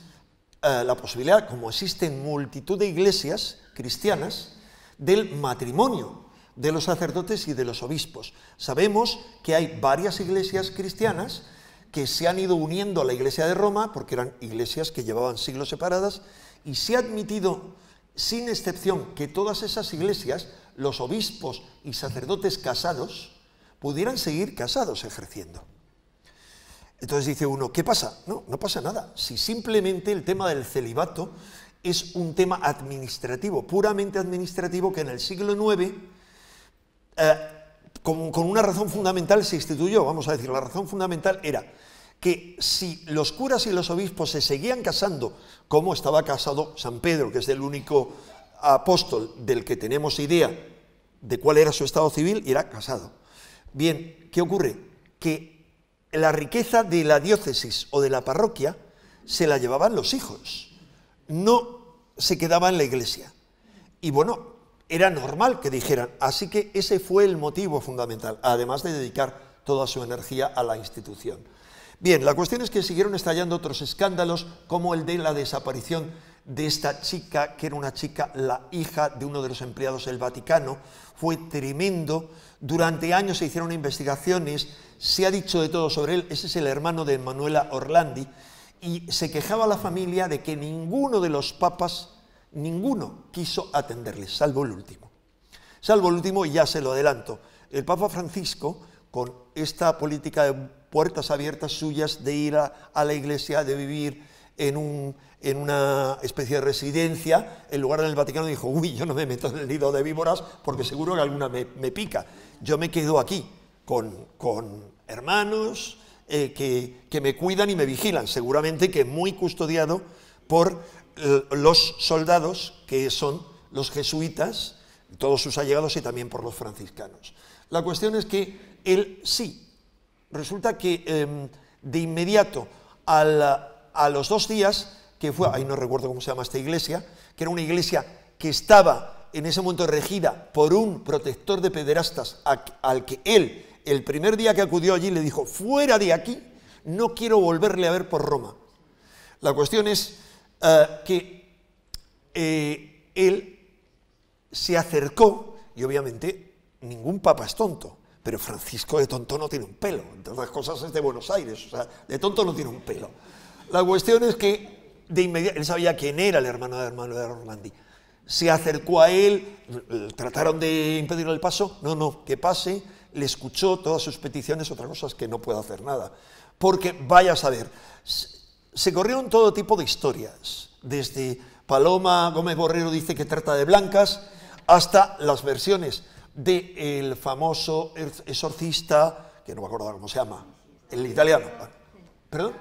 eh, la posibilidad, como existen multitud de iglesias cristianas, del matrimonio de los sacerdotes y de los obispos. Sabemos que hay varias iglesias cristianas que se han ido uniendo a la iglesia de Roma, porque eran iglesias que llevaban siglos separadas, y se ha admitido, sin excepción, que todas esas iglesias, los obispos y sacerdotes casados, pudieran seguir casados ejerciendo. Entonces dice uno, ¿qué pasa? No, no pasa nada. Si simplemente el tema del celibato es un tema administrativo, puramente administrativo, que en el siglo IX eh, con, con una razón fundamental se instituyó, vamos a decir, la razón fundamental era que si los curas y los obispos se seguían casando, como estaba casado San Pedro, que es el único apóstol del que tenemos idea de cuál era su estado civil, y era casado. Bien, ¿qué ocurre? Que la riqueza de la diócesis o de la parroquia se la llevaban los hijos, no se quedaba en la iglesia. Y bueno, era normal que dijeran. Así que ese fue el motivo fundamental, además de dedicar toda su energía a la institución. Bien, la cuestión es que siguieron estallando otros escándalos, como el de la desaparición de esta chica, que era una chica, la hija de uno de los empleados del Vaticano. Fue tremendo. Durante años se hicieron investigaciones, se ha dicho de todo sobre él. Ese es el hermano de Manuela Orlandi. Y se quejaba la familia de que ninguno de los papas Ninguno quiso atenderle, salvo el último. Salvo el último, y ya se lo adelanto, el Papa Francisco, con esta política de puertas abiertas suyas, de ir a, la iglesia, de vivir en, un, en, una especie de residencia, en lugar del Vaticano dijo, uy, yo no me meto en el nido de víboras porque seguro que alguna me, pica. Yo me quedo aquí con, hermanos eh, que, que me cuidan y me vigilan, seguramente que muy custodiado por eh, los soldados, que son los jesuitas, todos sus allegados y también por los franciscanos. La cuestión es que él sí, resulta que em, de inmediato a, los dos días, que fue, ahí no recuerdo cómo se llama esta iglesia, que era una iglesia que estaba en ese momento regida por un protector de pederastas al que él, el primer día que acudió allí, le dijo, fuera de aquí, no quiero volverle a ver por Roma. La cuestión es Ah, que eh, él se acercó, y obviamente ningún papa es tonto, pero Francisco de tonto no tiene un pelo, entre otras cosas es de Buenos Aires, o sea, de tonto no tiene un pelo. La cuestión es que de inmediato, él sabía quién era el hermano de hermano de Rolandi. se acercó a él, trataron de impedirle el paso, no, no, que pase, le escuchó todas sus peticiones, otra cosa que no puedo hacer nada, porque vaya a saber, se corrieron todo tipo de historias, desde Paloma Gómez Borrero dice que trata de blancas, hasta las versiones del el famoso exorcista, que no me acuerdo cómo se llama, el italiano. ¿Perdón?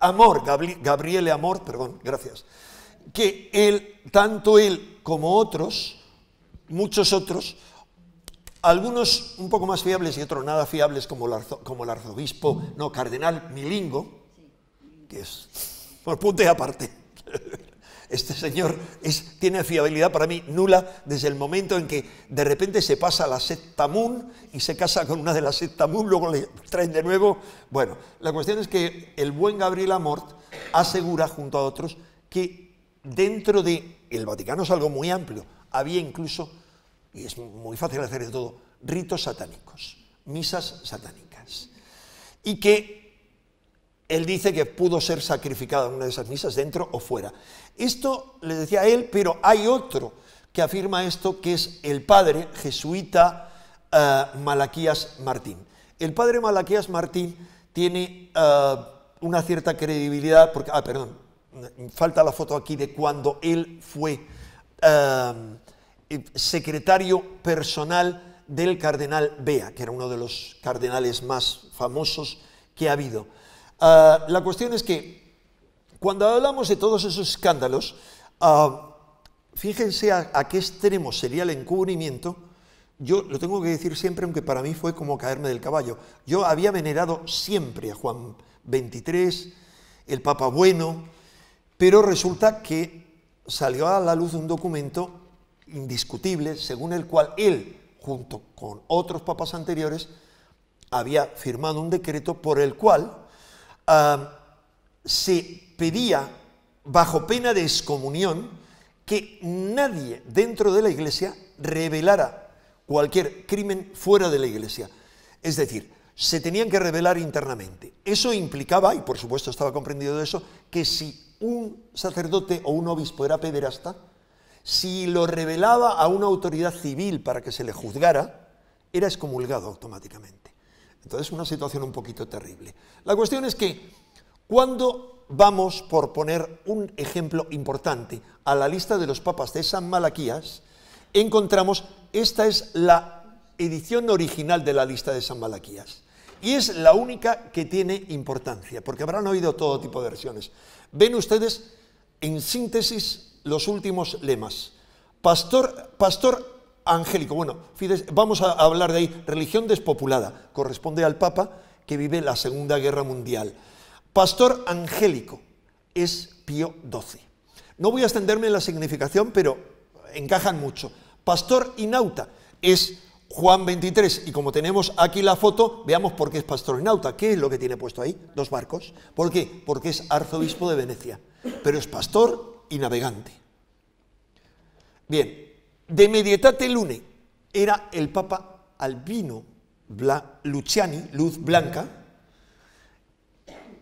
Amor, Gabriele Amor, perdón, gracias. Que él, tanto él como otros, muchos otros, algunos un poco más fiables y otros nada fiables, como como el arzobispo, no, cardenal Milingo, es Por y aparte. Este señor tiene fiabilidad para mí nula desde el momento en que de repente se pasa a la secta Moon y se casa con una de las secta Moon, luego le traen de nuevo. Bueno, la cuestión es que el buen Gabriel Amort asegura junto a otros que dentro de el Vaticano es algo muy amplio. Había incluso, y es muy fácil hacer de todo, ritos satánicos, misas satánicas. Y que él dice que pudo ser sacrificado en una de esas misas, dentro o fuera. Esto le decía él, pero hay otro que afirma esto, que es el padre jesuita eh, Malaquías Martín. El padre Malaquías Martín tiene eh, una cierta credibilidad, porque, ah, perdón, falta la foto aquí de cuando él fue eh, secretario personal del cardenal Bea, que era uno de los cardenales más famosos que ha habido. Ah, la cuestión es que cuando hablamos de todos esos escándalos, ah, fíjense a, a, qué extremo sería el encubrimiento. Yo lo tengo que decir siempre, aunque para mí fue como caerme del caballo. Yo había venerado siempre a Juan XXIII, el Papa Bueno, pero resulta que salió a la luz un documento indiscutible según el cual él, junto con otros papas anteriores, había firmado un decreto por el cual Um, se pedía, bajo pena de excomunión, que nadie dentro de la iglesia revelara cualquier crimen fuera de la iglesia. Es decir, se tenían que revelar internamente. Eso implicaba, y por supuesto estaba comprendido de eso, que si un sacerdote o un obispo era pederasta, si lo revelaba a una autoridad civil para que se le juzgara, era excomulgado automáticamente. Entonces, una situación un poquito terrible. La cuestión es que, cuando vamos, por poner un ejemplo importante, a la lista de los papas de San Malaquías, encontramos, esta es la edición original de la lista de San Malaquías. Y es la única que tiene importancia, porque habrán oído todo tipo de versiones. Ven ustedes, en síntesis, los últimos lemas. Pastor, pastor angélico. Bueno, vamos a hablar de ahí. Religión despopulada. Corresponde al Papa que vive la Segunda Guerra Mundial. Pastor angélico es Pío XII. No voy a extenderme en la significación, pero encajan mucho. Pastor inauta es Juan XXIII, Y como tenemos aquí la foto, veamos por qué es pastor inauta. ¿Qué es lo que tiene puesto ahí? Dos barcos. ¿Por qué? Porque es arzobispo de Venecia. Pero es pastor y navegante. Bien, de Medietate Lune era el Papa Albino Luciani, Luz Blanca,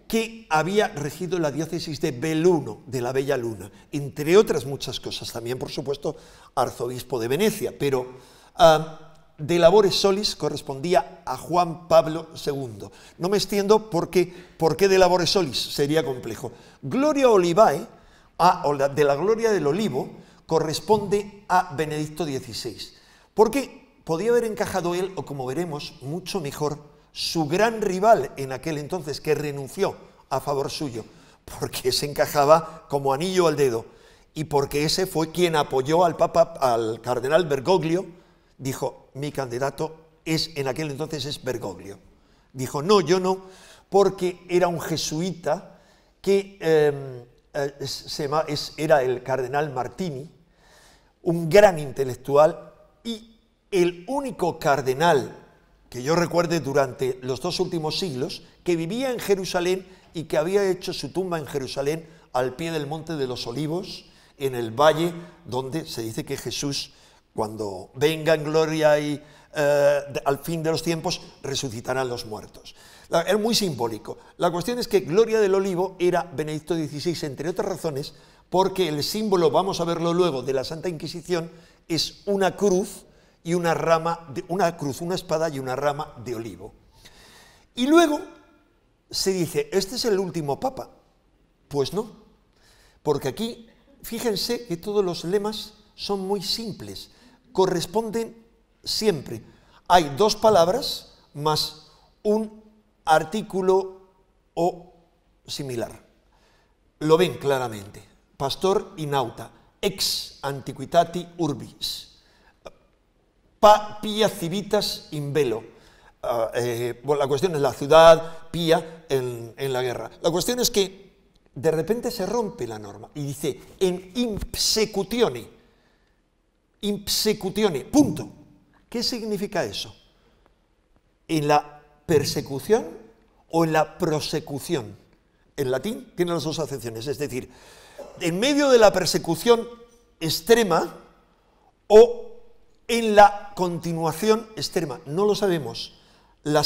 que había regido la diócesis de Beluno, de la Bella Luna, entre otras muchas cosas, también por supuesto arzobispo de Venecia, pero ah, de labores solis correspondía a Juan Pablo II. No me extiendo porque, qué de labores solis sería complejo. Gloria Olivae, ah, de la gloria del olivo, corresponde a Benedicto XVI, porque podía haber encajado él, o como veremos, mucho mejor su gran rival en aquel entonces, que renunció a favor suyo, porque se encajaba como anillo al dedo, y porque ese fue quien apoyó al Papa, al cardenal Bergoglio, dijo, mi candidato es, en aquel entonces es Bergoglio. Dijo, no, yo no, porque era un jesuita que em, eh, era el cardenal Martini, un gran intelectual y el único cardenal que yo recuerde durante los dos últimos siglos que vivía en Jerusalén y que había hecho su tumba en Jerusalén al pie del Monte de los Olivos, en el valle donde se dice que Jesús, cuando venga en gloria y eh, al fin de los tiempos, resucitarán los muertos. Es muy simbólico. La cuestión es que Gloria del Olivo era Benedicto XVI, entre otras razones, porque el símbolo, vamos a verlo luego, de la Santa Inquisición es una cruz y una rama, de, una cruz, una espada y una rama de olivo. Y luego se dice, este es el último papa. Pues no, porque aquí, fíjense que todos los lemas son muy simples, corresponden siempre. Hay dos palabras más un artículo o similar. Lo ven claramente pastor inauta, ex antiquitati urbis, pa, pia civitas in velo. Ah, eh, bueno, la cuestión es la ciudad pía en, en, la guerra. La cuestión es que de repente se rompe la norma y dice en impsecutione, impsecutione, punto. ¿Qué significa eso? ¿En la persecución o en la prosecución? En latín tiene las dos acepciones, es decir, en medio de la persecución extrema o en la continuación extrema. No lo sabemos. La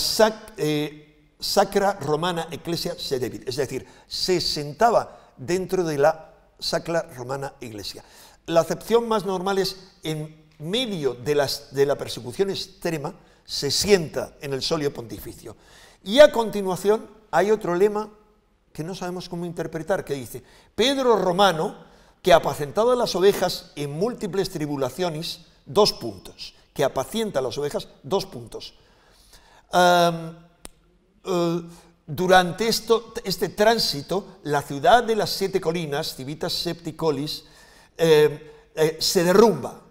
eh, Sacra Romana Ecclesia Sedevit, es decir, se sentaba dentro de la Sacra Romana Iglesia. La acepción más normal es en medio de, de la persecución extrema, se sienta en el solio pontificio. Y a continuación hay otro lema que no sabemos cómo interpretar, que dice, Pedro Romano, que apacentaba las ovejas en múltiples tribulaciones, dos puntos, que apacienta las ovejas, dos puntos. Eh, durante esto, este tránsito, la ciudad de las siete colinas, Civitas Septicolis, eh, eh, se derrumba,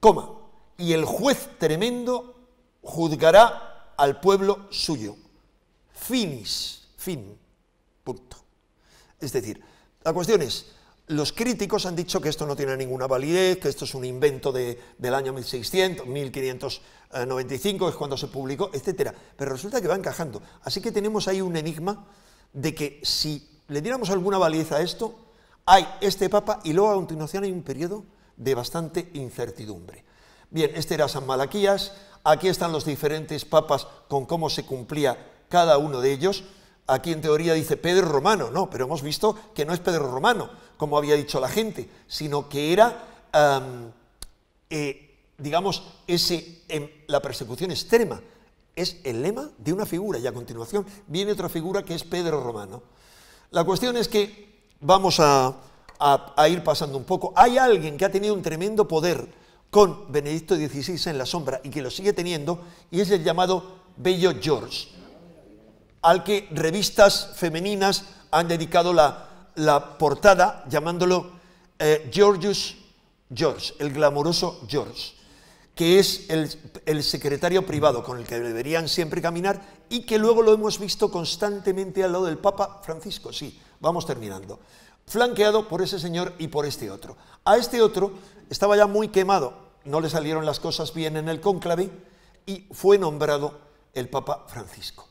coma, y el juez tremendo juzgará al pueblo suyo. Finis, fin. Punto. Es decir, la cuestión es, los críticos han dicho que esto no tiene ninguna validez, que esto es un invento del año 1600, 1595, es cuando se publicó, etc. Pero resulta que va encajando. Así que tenemos ahí un enigma de que si le diéramos alguna validez a esto, hay este papa y luego a continuación hay un periodo de bastante incertidumbre. Bien, este era San Malaquías, aquí están los diferentes papas con cómo se cumplía cada uno de ellos. Aquí en teoría dice Pedro Romano, no, pero hemos visto que no es Pedro Romano, como había dicho la gente, sino que era, eh, digamos, ese, em, la persecución extrema. Es el lema de una figura y a continuación viene otra figura que es Pedro Romano. La cuestión es que vamos a, a ir pasando un poco. Hay alguien que ha tenido un tremendo poder con Benedicto XVI en la sombra y que lo sigue teniendo y es el llamado Bello George al que revistas femeninas han dedicado la, portada llamándolo eh, Georgius George, el glamoroso George, que es el, el, secretario privado con el que deberían siempre caminar y que luego lo hemos visto constantemente al lado del Papa Francisco. Sí, vamos terminando. Flanqueado por ese señor y por este otro. A este otro estaba ya muy quemado, no le salieron las cosas bien en el cónclave y fue nombrado el Papa Francisco.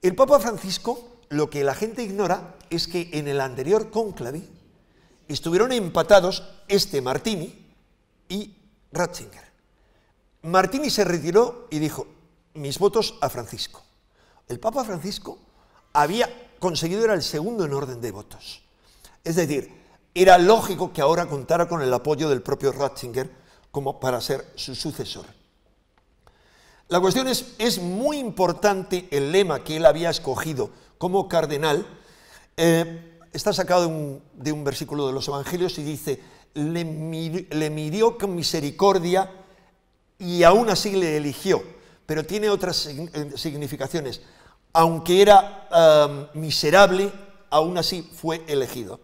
El Papa Francisco, lo que la gente ignora es que en el anterior cónclave estuvieron empatados este Martini y Ratzinger. Martini se retiró y dijo, mis votos a Francisco. El Papa Francisco había conseguido, era el segundo en orden de votos. Es decir, era lógico que ahora contara con el apoyo del propio Ratzinger como para ser su sucesor. La cuestión es, es muy importante el lema que él había escogido como cardenal. Eh, está sacado de un, versículo de los Evangelios y dice, le, midió con misericordia y aún así le eligió, pero tiene otras eh, significaciones. Aunque era eh, miserable, aún así fue elegido.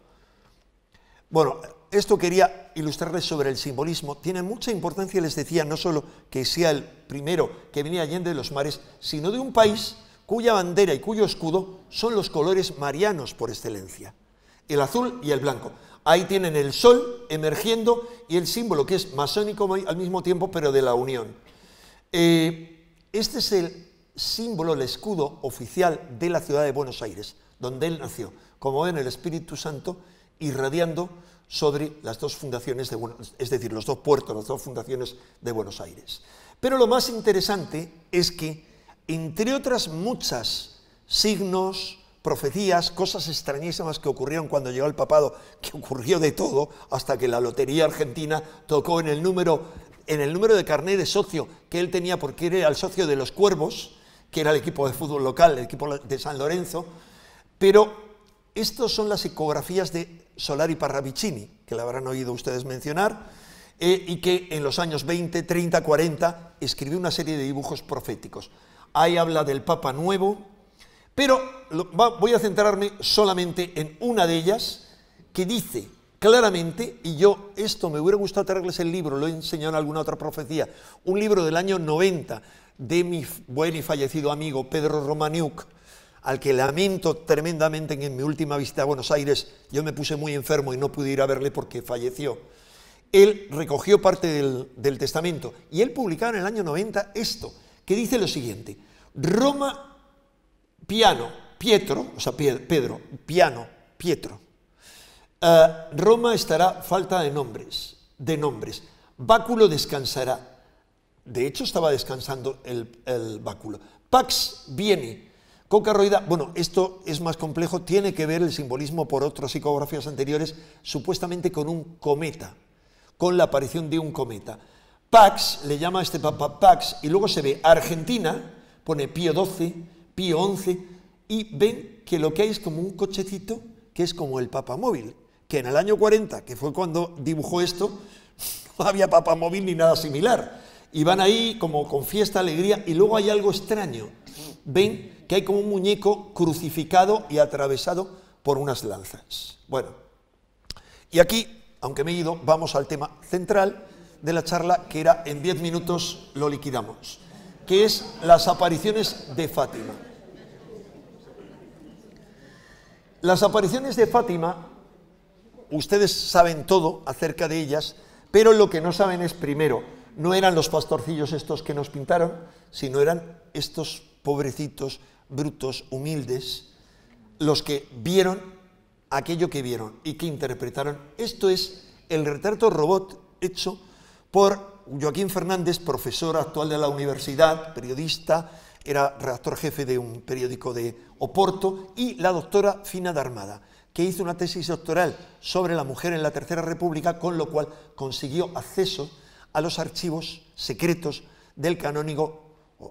Bueno, esto quería ilustrarles sobre el simbolismo. Tiene mucha importancia, les decía, no solo que sea el primero que venía Allende de los Mares, sino de un país cuya bandera y cuyo escudo son los colores marianos por excelencia, el azul y el blanco. Ahí tienen el sol emergiendo y el símbolo que es masónico al mismo tiempo, pero de la unión. Eh, este es el símbolo, el escudo oficial de la ciudad de Buenos Aires, donde él nació. Como ven, el Espíritu Santo irradiando sobre las dos fundaciones, de, es decir, los dos puertos, las dos fundaciones de Buenos Aires. Pero lo más interesante es que, entre otras muchas signos, profecías, cosas extrañísimas que ocurrieron cuando llegó el papado, que ocurrió de todo, hasta que la Lotería Argentina tocó en el número, en el número de carnet de socio que él tenía, porque era el socio de los Cuervos, que era el equipo de fútbol local, el equipo de San Lorenzo, pero estas son las ecografías de Solari Parravicini, que la habrán oído ustedes mencionar, eh, y que en los años 20, 30, 40 escribió una serie de dibujos proféticos. Ahí habla del Papa Nuevo, pero voy a centrarme solamente en una de ellas, que dice claramente, y yo esto me hubiera gustado traerles el libro, lo he enseñado en alguna otra profecía, un libro del año 90 de mi buen y fallecido amigo Pedro Romaniuk, al que lamento tremendamente en mi última visita a Buenos Aires yo me puse muy enfermo y no pude ir a verle porque falleció. Él recogió parte del, testamento y él publicaba en el año 90 esto, que dice lo siguiente, Roma, piano, Pietro, o sea, Pedro, piano, Pietro. Eh, Roma estará falta de nombres, de nombres. Báculo descansará. De hecho, estaba descansando el, el báculo. Pax viene, Poca roída, bueno, esto es más complejo, tiene que ver el simbolismo por otras psicografías anteriores, supuestamente con un cometa, con la aparición de un cometa. Pax le llama a este papa Pax y luego se ve Argentina, pone Pío XII, Pío XI y ven que lo que hay es como un cochecito que es como el papamóvil, que en el año 40, que fue cuando dibujó esto, no había papamóvil ni nada similar. Y van ahí como con fiesta, alegría y luego hay algo extraño ven que hay como un muñeco crucificado y atravesado por unas lanzas. Bueno, y aquí, aunque me he ido, vamos al tema central de la charla, que era en diez minutos lo liquidamos, que es las apariciones de Fátima. Las apariciones de Fátima, ustedes saben todo acerca de ellas, pero lo que no saben es, primero, no eran los pastorcillos estos que nos pintaron, sino eran estos pobrecitos, brutos, humildes, los que vieron aquello que vieron y que interpretaron. Esto es el retrato robot hecho por Joaquín Fernández, profesor actual de la universidad, periodista, era redactor jefe de un periódico de Oporto, y la doctora Fina Darmada, que hizo una tesis doctoral sobre la mujer en la Tercera República, con lo cual consiguió acceso a los archivos secretos del canónigo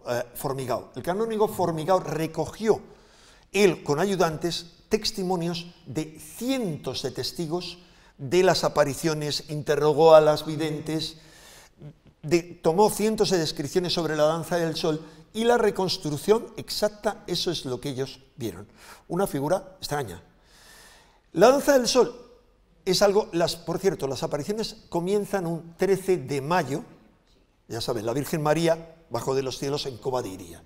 eh, formigao. El canónigo Formigao recogió, él con ayudantes, testimonios de cientos de testigos de las apariciones, interrogó a las videntes, tomó cientos de descripciones sobre la danza del sol y la reconstrucción exacta, eso es lo que ellos vieron. Una figura extraña. La danza del sol es algo, las, por cierto, las apariciones comienzan un 13 de mayo, ya saben, la Virgen María Bajo de los cielos en iría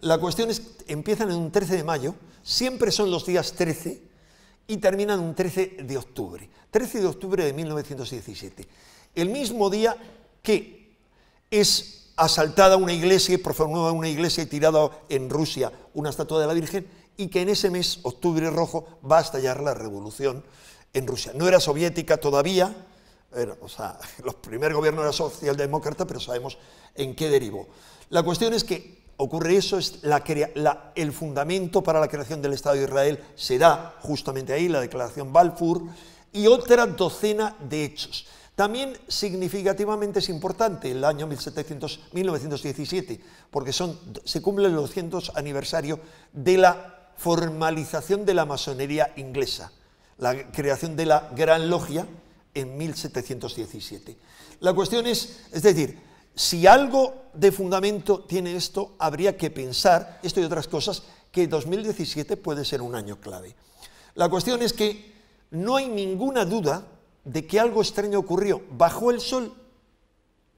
La cuestión es, empiezan en un 13 de mayo, siempre son los días 13 y terminan un 13 de octubre, 13 de octubre de 1917, el mismo día que es asaltada una iglesia y profanada una iglesia y tirada en Rusia una estatua de la Virgen y que en ese mes, octubre rojo, va a estallar la revolución en Rusia. No era soviética todavía, o sea, los primer gobierno era socialdemócrata, pero sabemos en qué derivó. La cuestión es que ocurre eso, es el fundamento para la creación del Estado de Israel se da justamente ahí, la declaración Balfour, y otra docena de hechos. También significativamente es importante el año 1917, porque se cumple el 200 aniversario de la formalización de la masonería inglesa, la creación de la Gran Logia, en 1717. La cuestión es, es decir, si algo de fundamento tiene esto, habría que pensar, esto y otras cosas, que 2017 puede ser un año clave. La cuestión es que no hay ninguna duda de que algo extraño ocurrió. bajo el sol?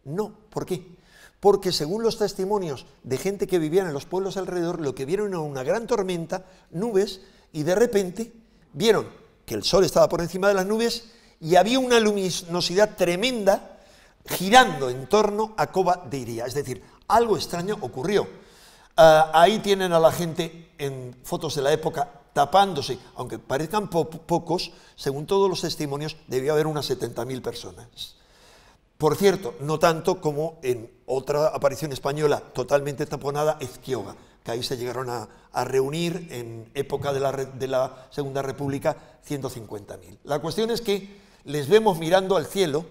No. ¿Por qué? Porque según los testimonios de gente que vivía en los pueblos alrededor, lo que vieron era una gran tormenta, nubes, y de repente vieron que el sol estaba por encima de las nubes y había una luminosidad tremenda girando en torno a Coba de Iría. Es decir, algo extraño ocurrió. Ah, ahí tienen a la gente en fotos de la época tapándose, aunque parezcan pocos, según todos los testimonios, debía haber unas 70.000 personas. Por cierto, no tanto como en otra aparición española totalmente taponada, Ezquioga, que ahí se llegaron a, reunir en época de la, de la Segunda República 150.000. La cuestión es que les vemos mirando al cielo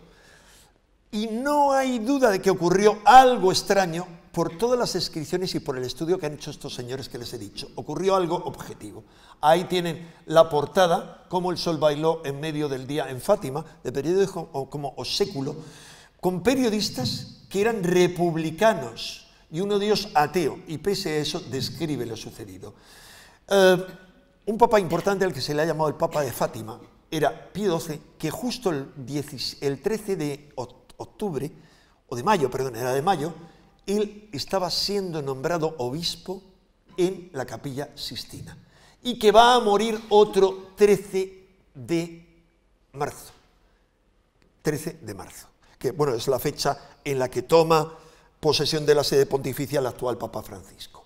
y no hay duda de que ocurrió algo extraño por todas las descripciones y por el estudio que han hecho estos señores que les he dicho. Ocurrió algo objetivo. Ahí tienen la portada, cómo el sol bailó en medio del día en Fátima, de periodo como século, con periodistas que eran republicanos y uno de ellos ateo, y pese a eso describe lo sucedido. Eh, un papa importante al que se le ha llamado el Papa de Fátima, era Pío XII, que justo el, 13 de octubre, o de mayo, perdón, era de mayo, él estaba siendo nombrado obispo en la capilla Sistina y que va a morir otro 13 de marzo. 13 de marzo, que bueno, es la fecha en la que toma posesión de la sede pontificia el actual Papa Francisco.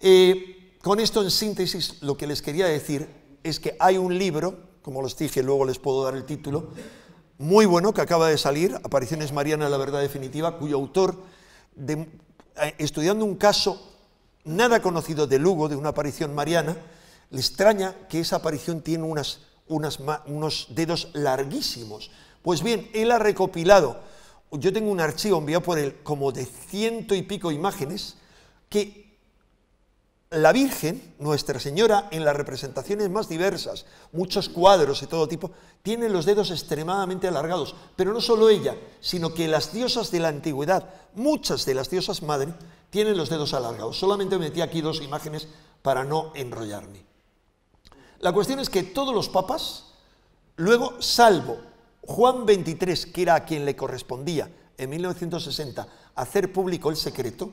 Eh, con esto en síntesis, lo que les quería decir es que hay un libro como les dije, luego les puedo dar el título, muy bueno, que acaba de salir, Apariciones Marianas, la verdad definitiva, cuyo autor, eh, estudiando un caso nada conocido de Lugo, de una aparición mariana, le extraña que esa aparición tiene unas, unos dedos larguísimos. Pues bien, él ha recopilado, yo tengo un archivo enviado por él como de ciento y pico imágenes, que la Virgen, Nuestra Señora, en las representaciones más diversas, muchos cuadros y todo tipo, tiene los dedos extremadamente alargados, pero no solo ella, sino que las diosas de la antigüedad, muchas de las diosas madre, tienen los dedos alargados. Solamente metí aquí dos imágenes para no enrollarme. La cuestión es que todos los papas, luego, salvo Juan XXIII, que era a quien le correspondía en 1960 hacer público el secreto,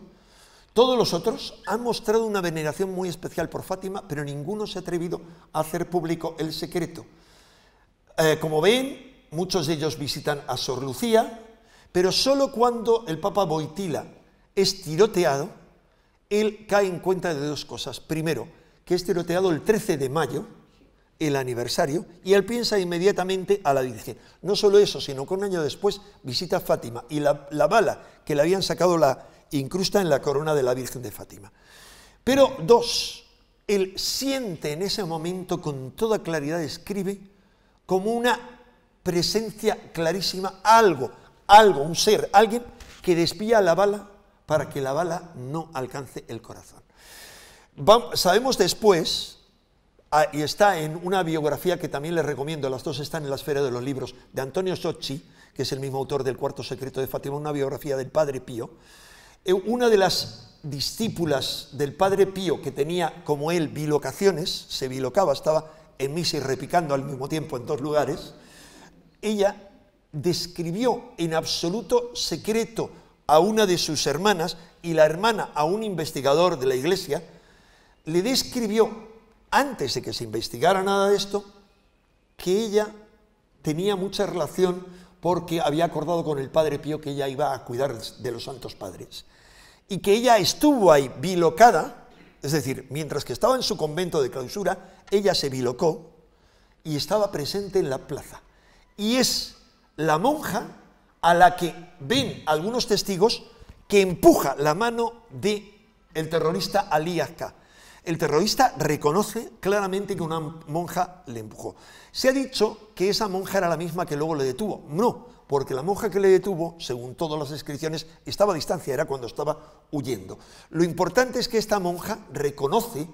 todos los otros han mostrado una veneración muy especial por Fátima, pero ninguno se ha atrevido a hacer público el secreto. Eh, como ven, muchos de ellos visitan a Sor Lucía, pero solo cuando el Papa Boitila es tiroteado, él cae en cuenta de dos cosas. Primero, que es tiroteado el 13 de mayo, el aniversario, y él piensa inmediatamente a la Virgen. No solo eso, sino que un año después visita a Fátima y la, la bala que le habían sacado la, incrusta en la corona de la Virgen de Fátima. Pero dos, él siente en ese momento con toda claridad, escribe, como una presencia clarísima, algo, algo, un ser, alguien que despía la bala para que la bala no alcance el corazón. sabemos después, ah, y está en una biografía que también les recomiendo, las dos están en la esfera de los libros, de Antonio Socchi, que es el mismo autor del Cuarto Secreto de Fátima, una biografía del Padre Pío, eh, una de las discípulas del Padre Pío, que tenía como él bilocaciones, se bilocaba, estaba en misa y repicando al mismo tiempo en dos lugares, ella describió en absoluto secreto a una de sus hermanas y la hermana a un investigador de la iglesia, le describió, antes de que se investigara nada de esto, que ella tenía mucha relación porque había acordado con el Padre Pío que ella iba a cuidar de los santos padres y que ella estuvo ahí bilocada, es decir, mientras que estaba en su convento de clausura, ella se bilocó y estaba presente en la plaza. Y es la monja a la que ven algunos testigos que empuja la mano de el terrorista Ali El terrorista reconoce claramente que una monja le empujó. Se ha dicho que esa monja era la misma que luego le detuvo. No, porque la monja que le detuvo, según todas las descripciones, estaba a distancia, era cuando estaba huyendo. Lo importante es que esta monja reconoce,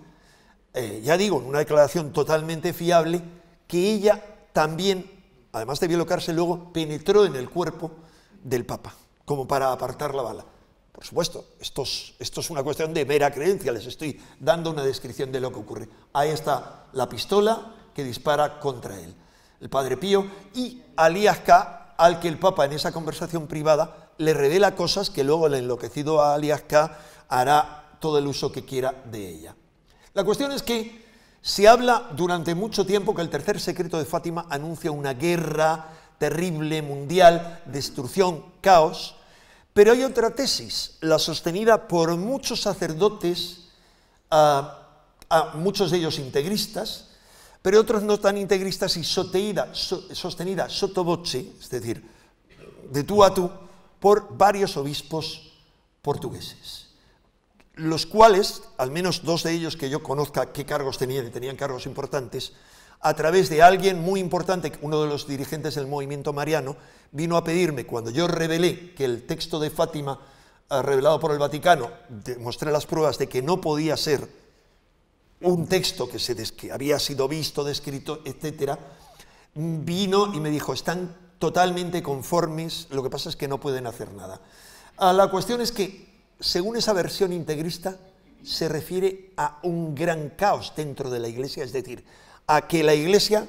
eh, ya digo, en una declaración totalmente fiable, que ella también, además de violocarse luego, penetró en el cuerpo del Papa, como para apartar la bala. Por supuesto, esto es, esto es, una cuestión de mera creencia, les estoy dando una descripción de lo que ocurre. Ahí está la pistola que dispara contra él, el padre Pío, y K., al que el Papa en esa conversación privada le revela cosas que luego el enloquecido alias K hará todo el uso que quiera de ella. La cuestión es que se habla durante mucho tiempo que el tercer secreto de Fátima anuncia una guerra terrible, mundial, destrucción, caos, pero hay otra tesis, la sostenida por muchos sacerdotes, ah, ah, muchos de ellos integristas, pero otros no tan integristas y soteída, sostenida sotto es decir, de tú a tú, por varios obispos portugueses, los cuales, al menos dos de ellos que yo conozca qué cargos tenían y tenían cargos importantes, a través de alguien muy importante, uno de los dirigentes del movimiento mariano, vino a pedirme, cuando yo revelé que el texto de Fátima, eh, revelado por el Vaticano, mostré las pruebas de que no podía ser un texto que, se que había sido visto, descrito, etc., vino y me dijo, están totalmente conformes, lo que pasa es que no pueden hacer nada. Ah, la cuestión es que, según esa versión integrista, se refiere a un gran caos dentro de la iglesia, es decir, a que la iglesia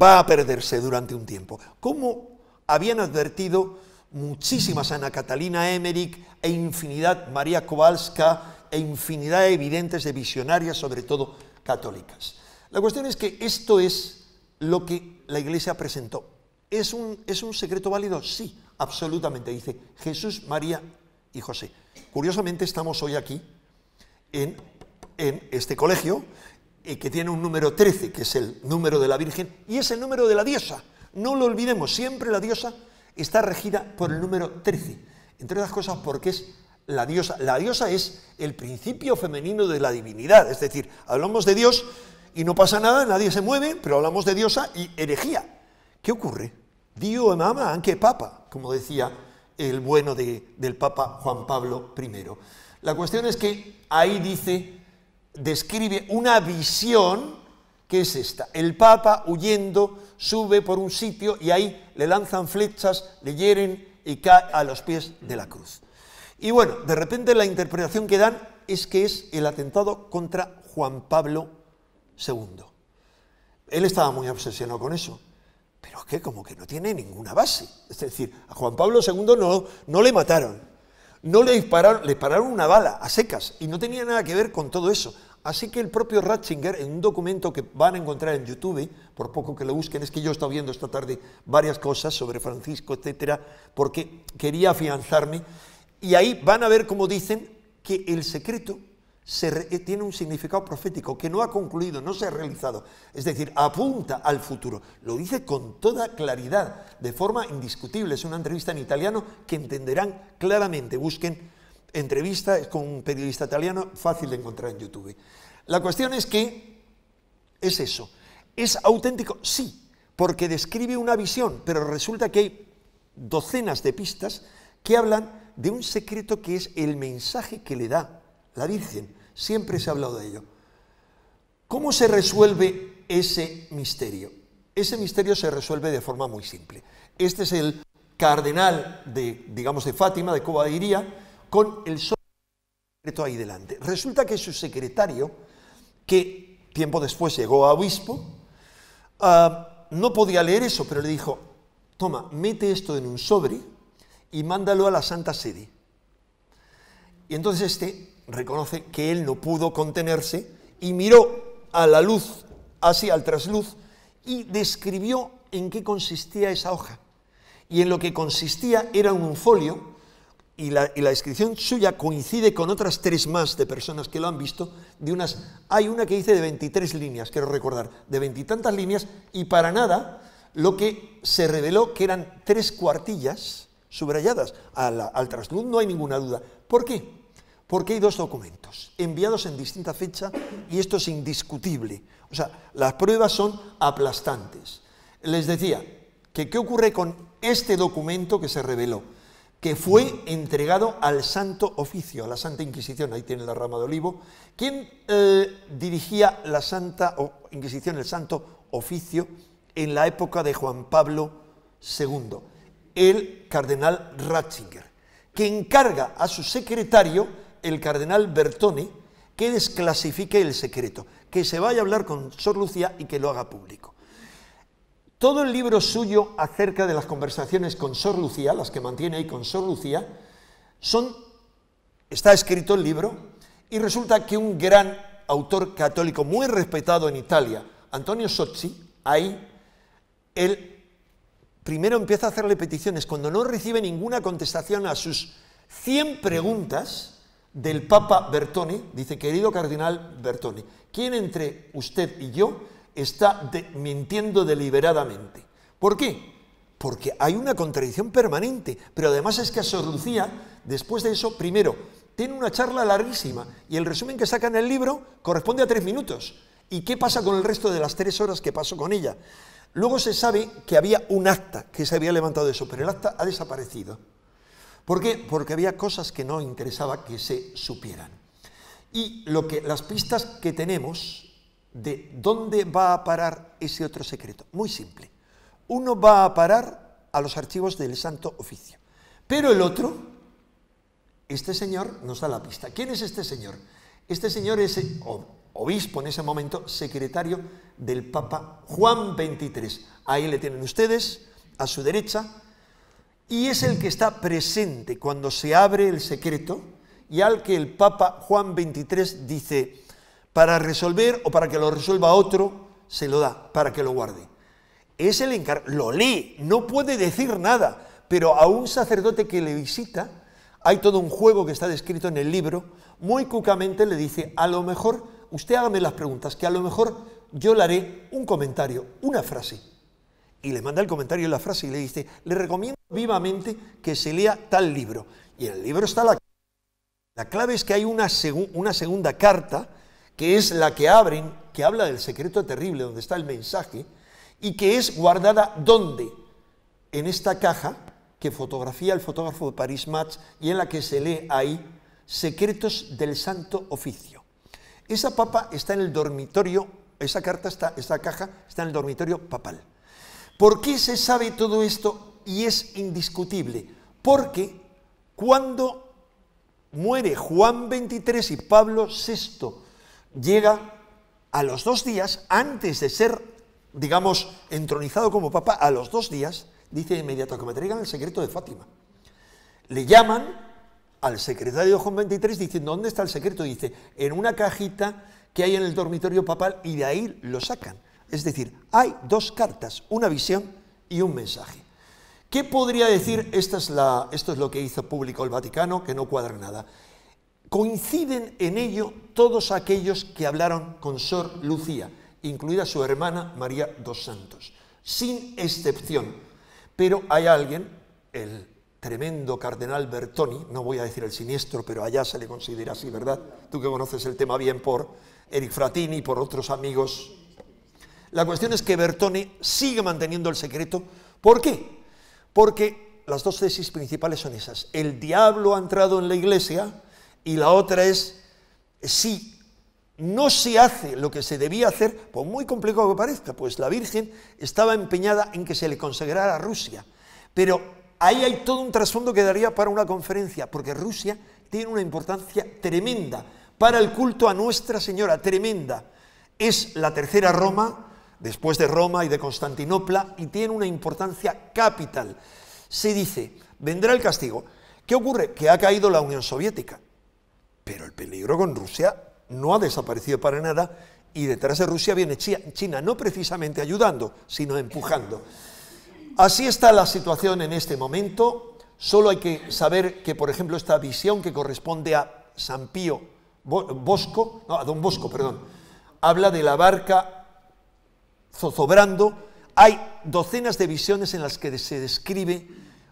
va a perderse durante un tiempo. Como habían advertido muchísimas Ana Catalina Emmerich e infinidad María Kowalska e infinidad de evidentes de visionarias, sobre todo católicas. La cuestión es que esto es lo que la Iglesia presentó. ¿Es un, ¿Es un secreto válido? Sí, absolutamente. Dice Jesús, María y José. Curiosamente estamos hoy aquí en, este colegio eh, que tiene un número 13, que es el número de la Virgen, y es el número de la diosa. No lo olvidemos, siempre la diosa está regida por el número 13. Entre otras cosas porque es la diosa. es el principio femenino de la divinidad, es decir, hablamos de Dios y no pasa nada, nadie se mueve, pero hablamos de diosa y herejía. ¿Qué ocurre? Dio mama aunque papa, como decía el bueno del Papa Juan Pablo I. La cuestión es que ahí dice, describe una visión que es esta. El Papa huyendo sube por un sitio y ahí le lanzan flechas, le hieren y cae a los pies de la cruz. Y bueno, de repente la interpretación que dan es que es el atentado contra Juan Pablo II. Él estaba muy obsesionado con eso, pero es que como que no tiene ninguna base. Es decir, a Juan Pablo II no, no le mataron, no le dispararon, le dispararon una bala a secas y no tenía nada que ver con todo eso. Así que el propio Ratzinger, en un documento que van a encontrar en YouTube, por poco que lo busquen, es que yo he estado viendo esta tarde varias cosas sobre Francisco, etcétera, porque quería afianzarme y ahí van a ver cómo dicen que el secreto se eh, tiene un significado profético que no ha concluido, no se ha realizado. Es decir, apunta al futuro. Lo dice con toda claridad, de forma indiscutible. Es una entrevista en italiano que entenderán claramente. Busquen entrevista con un periodista italiano, fácil de encontrar en YouTube. La cuestión es que es eso. ¿Es auténtico? Sí, porque describe una visión, pero resulta que hay docenas de pistas que hablan de un secreto que es el mensaje que le da la Virgen. Siempre se ha hablado de ello. ¿Cómo se resuelve ese misterio? Ese misterio se resuelve de forma muy simple. Este es el cardenal de, digamos, de Fátima, de Covadonga con el secreto ahí delante. Resulta que su secretario, que tiempo después llegó a obispo, ah, no podía leer eso, pero le dijo, toma, mete esto en un sobre, y mándalo a la Santa Sede. Y entonces este reconoce que él no pudo contenerse y miró a la luz, así al trasluz, y describió en qué consistía esa hoja. Y en lo que consistía era un folio, y la, descripción suya coincide con otras tres más de personas que lo han visto, de unas, hay una que dice de 23 líneas, quiero recordar, de veintitantas líneas, y para nada lo que se reveló que eran tres cuartillas, subrayadas. Al, al no hay ninguna duda. ¿Por qué? Porque hay dos documentos enviados en distinta fecha y esto es indiscutible. O sea, las pruebas son aplastantes. Les decía que qué ocurre con este documento que se reveló, que fue entregado al Santo Oficio, a la Santa Inquisición, ahí tiene la rama de olivo. ¿Quién eh, dirigía la Santa Inquisición, el Santo Oficio, en la época de Juan Pablo II? el cardenal Ratzinger, que encarga a su secretario, el cardenal Bertoni, que desclasifique el secreto, que se vaya a hablar con Sor Lucía y que lo haga público. Todo el libro suyo acerca de las conversaciones con Sor Lucía, las que mantiene ahí con Sor Lucía, son, está escrito el libro y resulta que un gran autor católico muy respetado en Italia, Antonio Sozzi, ahí, él primero empieza a hacerle peticiones. Cuando no recibe ninguna contestación a sus 100 preguntas del Papa Bertone, dice, querido cardenal Bertoni, ¿quién entre usted y yo está mintiendo deliberadamente? ¿Por qué? Porque hay una contradicción permanente, pero además es que Sor Lucía, después de eso, primero, tiene una charla larguísima y el resumen que saca en el libro corresponde a tres minutos. ¿Y qué pasa con el resto de las tres horas que pasó con ella? Luego se sabe que había un acta que se había levantado de eso, pero el acta ha desaparecido. ¿Por qué? Porque había cosas que no interesaba que se supieran. Y lo que, las pistas que tenemos de dónde va a parar ese otro secreto, muy simple. Uno va a parar a los archivos del Santo Oficio, pero el otro, este señor nos da la pista. ¿Quién es este señor? Este señor es, obispo en ese momento, secretario del Papa Juan XXIII. Ahí le tienen ustedes, a su derecha, y es el que está presente cuando se abre el secreto y al que el Papa Juan XXIII dice, para resolver o para que lo resuelva otro, se lo da, para que lo guarde. Es el lo lee, no puede decir nada, pero a un sacerdote que le visita, hay todo un juego que está descrito en el libro, muy cucamente le dice, a lo mejor usted hágame las preguntas, que a lo mejor yo le haré un comentario, una frase. Y le manda el comentario y la frase y le dice, le recomiendo vivamente que se lea tal libro. Y en el libro está la clave. La clave es que hay una, una segunda carta, que es la que abren, que habla del secreto terrible, donde está el mensaje, y que es guardada ¿dónde? En esta caja que fotografía el fotógrafo de París Match y en la que se lee ahí Secretos del Santo Oficio. Esa papa está en el dormitorio, esa carta está, esa caja está en el dormitorio papal. ¿Por qué se sabe todo esto y es indiscutible? Porque cuando muere Juan 23 y Pablo VI llega a los dos días, antes de ser, digamos, entronizado como papa, a los dos días, dice inmediato que me traigan el secreto de Fátima. Le llaman al secretario Juan 23 diciendo, ¿dónde está el secreto? dice, en una cajita que hay en el dormitorio papal y de ahí lo sacan. Es decir, hay dos cartas, una visión y un mensaje. ¿Qué podría decir? Esta es la, esto es lo que hizo público el Vaticano, que no cuadra nada. Coinciden en ello todos aquellos que hablaron con Sor Lucía, incluida su hermana María dos Santos, sin excepción. Pero hay alguien, el tremendo cardenal Bertoni, no voy a decir el siniestro, pero allá se le considera así, ¿verdad? Tú que conoces el tema bien por Eric Fratini y por otros amigos. La cuestión es que Bertoni sigue manteniendo el secreto. ¿Por qué? Porque las dos tesis principales son esas. El diablo ha entrado en la iglesia y la otra es si no se hace lo que se debía hacer, por muy complicado que parezca, pues la Virgen estaba empeñada en que se le consagrara a Rusia. Pero Ahí hay todo un trasfondo que daría para una conferencia, porque Rusia tiene una importancia tremenda para el culto a Nuestra Señora, tremenda. Es la tercera Roma, después de Roma y de Constantinopla, y tiene una importancia capital. Se dice, vendrá el castigo. ¿Qué ocurre? Que ha caído la Unión Soviética, pero el peligro con Rusia no ha desaparecido para nada y detrás de Rusia viene China, no precisamente ayudando, sino empujando. Así está la situación en este momento. Solo hay que saber que, por ejemplo, esta visión que corresponde a San Pío Bosco, no, a Don Bosco, perdón, habla de la barca zozobrando. Hay docenas de visiones en las que se describe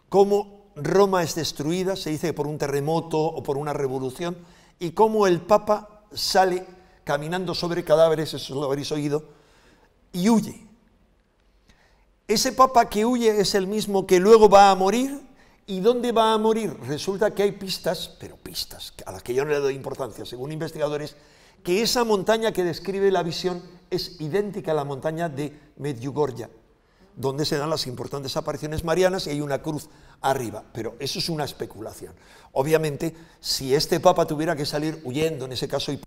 cómo Roma es destruida, se dice por un terremoto o por una revolución, y cómo el Papa sale caminando sobre cadáveres, eso lo habréis oído, y huye. Ese papa que huye es el mismo que luego va a morir. ¿Y dónde va a morir? Resulta que hay pistas, pero pistas, a las que yo no le doy importancia, según investigadores, que esa montaña que describe la visión es idéntica a la montaña de Medjugorje, donde se dan las importantes apariciones marianas y hay una cruz arriba. Pero eso es una especulación. Obviamente, si este papa tuviera que salir huyendo, en ese caso, y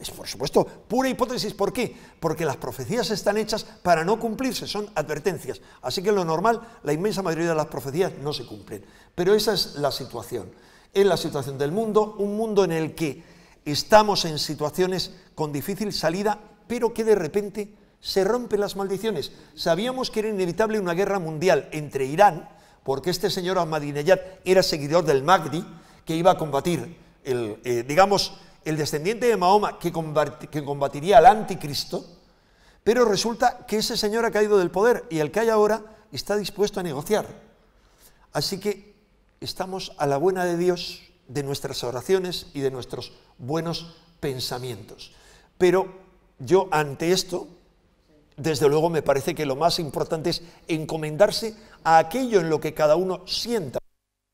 es por supuesto pura hipótesis. ¿Por qué? Porque las profecías están hechas para no cumplirse, son advertencias. Así que en lo normal, la inmensa mayoría de las profecías no se cumplen. Pero esa es la situación. Es la situación del mundo, un mundo en el que estamos en situaciones con difícil salida, pero que de repente se rompen las maldiciones. Sabíamos que era inevitable una guerra mundial entre Irán, porque este señor Ahmadinejad era seguidor del Magdi, que iba a combatir, el, eh, digamos, el descendiente de Mahoma que, combatiría al anticristo, pero resulta que ese señor ha caído del poder y el que hay ahora está dispuesto a negociar. Así que estamos a la buena de Dios, de nuestras oraciones y de nuestros buenos pensamientos. Pero yo ante esto, desde luego me parece que lo más importante es encomendarse a aquello en lo que cada uno sienta,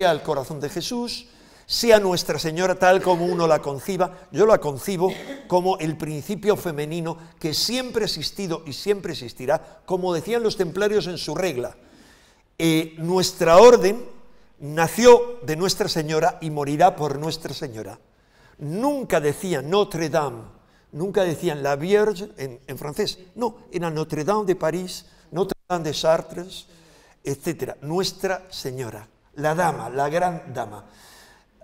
al corazón de Jesús, sea Nuestra Señora tal como uno la conciba, yo la concibo como el principio femenino que siempre ha existido y siempre existirá, como decían los templarios en su regla. Eh, nuestra orden nació de Nuestra Señora y morirá por Nuestra Señora. Nunca decían Notre Dame, nunca decían la Vierge en, francés, no, era Notre Dame de París, Notre Dame de Chartres, etc. Nuestra Señora, la dama, la gran dama.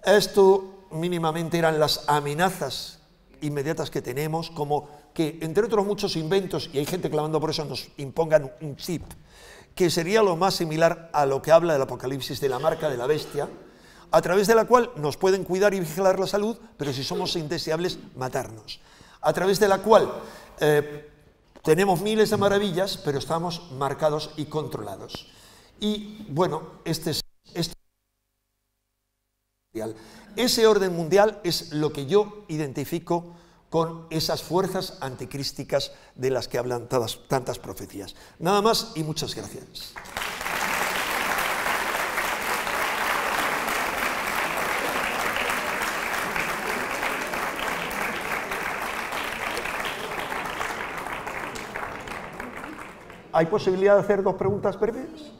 Esto mínimamente eran las amenazas inmediatas que tenemos, como que, entre otros muchos inventos, y hay gente clamando por eso, nos impongan un chip, que sería lo más similar a lo que habla el Apocalipsis de la marca de la bestia, a través de la cual nos pueden cuidar y vigilar la salud, pero si somos indeseables, matarnos. A través de la cual eh, tenemos miles de maravillas, pero estamos marcados y controlados. Y bueno, este es... Ese orden mundial es lo que yo identifico con esas fuerzas anticrísticas de las que hablan tantas profecías. Nada más y muchas gracias. ¿Hay posibilidad de hacer dos preguntas breves?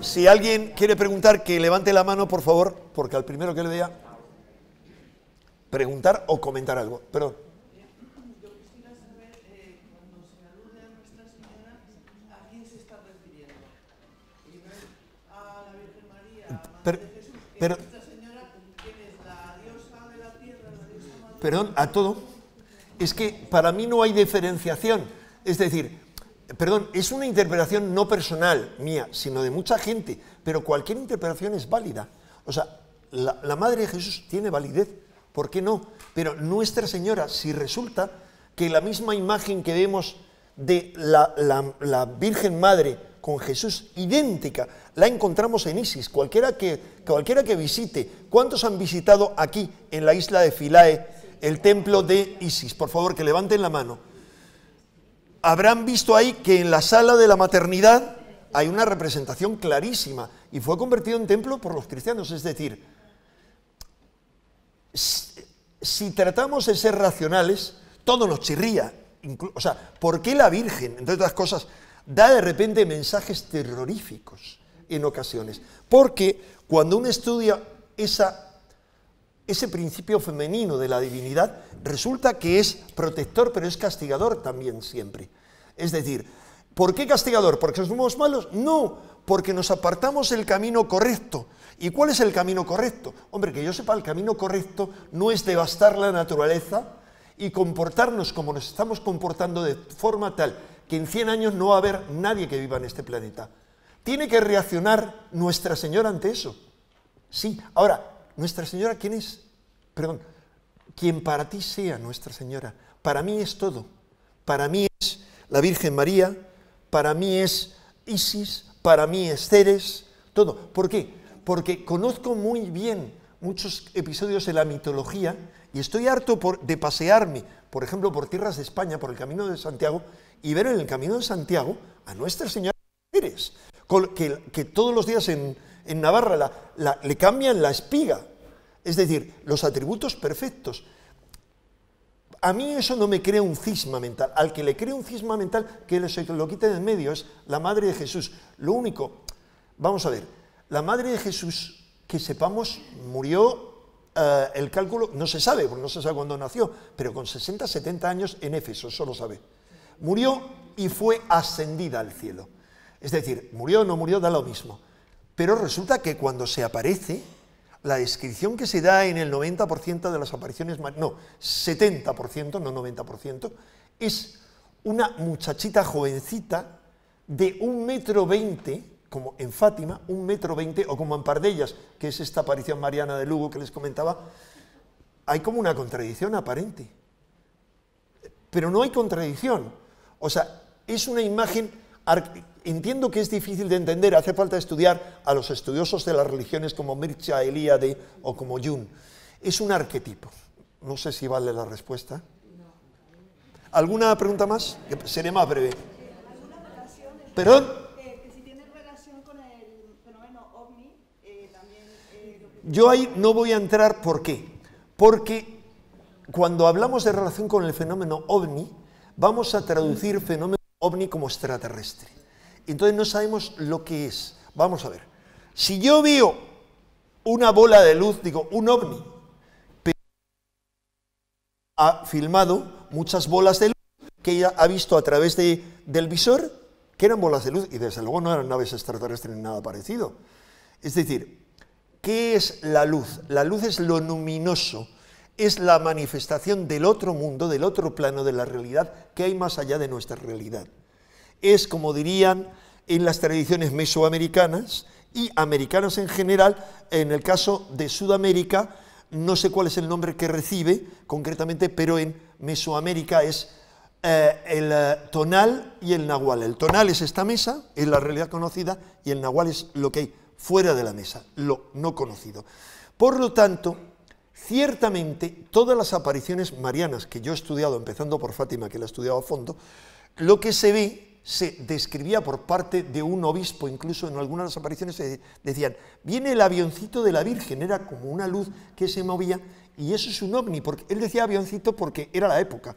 Si alguien quiere preguntar, que levante la mano, por favor, porque al primero que le vea, preguntar o comentar algo. Perdón. Yo quisiera saber, eh, cuando se alude a Nuestra Señora, ¿a quién se está refiriendo? Y ¿A la Virgen María, a Madre de Jesús? es Nuestra Señora, que es la diosa de la tierra, la diosa madre? Perdón, a todo. Es que para mí no hay diferenciación. Es decir, perdón, es una interpretación no personal mía, sino de mucha gente, pero cualquier interpretación es válida. O sea, la, Madre de Jesús tiene validez, ¿por qué no? Pero Nuestra Señora, si resulta que la misma imagen que vemos de la, Virgen Madre con Jesús, idéntica, la encontramos en Isis. Cualquiera que, cualquiera que visite, ¿cuántos han visitado aquí en la isla de Filae el templo de Isis? Por favor, que levanten la mano habrán visto ahí que en la sala de la maternidad hay una representación clarísima y fue convertido en templo por los cristianos. Es decir, si tratamos de ser racionales, todo nos chirría. O sea, ¿por qué la Virgen, entre otras cosas, da de repente mensajes terroríficos en ocasiones? Porque cuando uno estudia esa ese principio femenino de la divinidad resulta que es protector, pero es castigador también siempre. Es decir, ¿por qué castigador? ¿Porque somos malos? No, porque nos apartamos del camino correcto. ¿Y cuál es el camino correcto? Hombre, que yo sepa, el camino correcto no es devastar la naturaleza y comportarnos como nos estamos comportando de forma tal que en 100 años no va a haber nadie que viva en este planeta. Tiene que reaccionar Nuestra Señora ante eso. Sí, ahora, nuestra Señora, ¿quién es? Perdón, quien para ti sea Nuestra Señora. Para mí es todo. Para mí es la Virgen María, para mí es Isis, para mí es Ceres, todo. ¿Por qué? Porque conozco muy bien muchos episodios de la mitología y estoy harto de pasearme, por ejemplo, por tierras de España, por el Camino de Santiago, y ver en el Camino de Santiago a Nuestra Señora Ceres, que, todos los días en, Navarra le cambian la espiga es decir, los atributos perfectos. A mí eso no me crea un cisma mental. Al que le crea un cisma mental, que lo quite de en medio, es la madre de Jesús. Lo único, vamos a ver, la madre de Jesús, que sepamos, murió eh, el cálculo, no se sabe, porque no se sabe cuándo nació, pero con 60, 70 años en Éfeso, eso lo sabe. Murió y fue ascendida al cielo. Es decir, murió o no murió, da lo mismo. Pero resulta que cuando se aparece, la descripción que se da en el 90% de las apariciones, no, 70%, no 90%, es una muchachita jovencita de un metro veinte, como en Fátima, un metro veinte, o como en Pardellas, que es esta aparición mariana de Lugo que les comentaba, hay como una contradicción aparente. Pero no hay contradicción. O sea, es una imagen entiendo que es difícil de entender, hace falta estudiar a los estudiosos de las religiones como Mircea Eliade o como Jung. Es un arquetipo. No sé si vale la respuesta. ¿Alguna pregunta más? seré más breve. ¿Perdón? Yo ahí no voy a entrar, ¿por qué? Porque cuando hablamos de relación con el fenómeno ovni, vamos a traducir fenómeno ovni como extraterrestre. Entonces no sabemos lo que es. Vamos a ver. Si yo veo una bola de luz, digo, un ovni, pero ha filmado muchas bolas de luz que ella ha visto a través del visor, que eran bolas de luz, y desde luego no eran naves extraterrestres ni nada parecido. Es decir, ¿qué es la luz? La luz es lo luminoso, es la manifestación del otro mundo, del otro plano de la realidad que hay más allá de nuestra realidad. Es, como dirían en las tradiciones mesoamericanas y americanas en general, en el caso de Sudamérica, no sé cuál es el nombre que recibe concretamente, pero en Mesoamérica es eh, el eh, tonal y el nahual. El tonal es esta mesa, es la realidad conocida, y el nahual es lo que hay fuera de la mesa, lo no conocido. Por lo tanto, Ciertamente, todas las apariciones marianas que yo he estudiado, empezando por Fátima, que la he estudiado a fondo, lo que se ve se describía por parte de un obispo, incluso en algunas de las apariciones decían, viene el avioncito de la Virgen, era como una luz que se movía, y eso es un ovni, porque él decía avioncito porque era la época.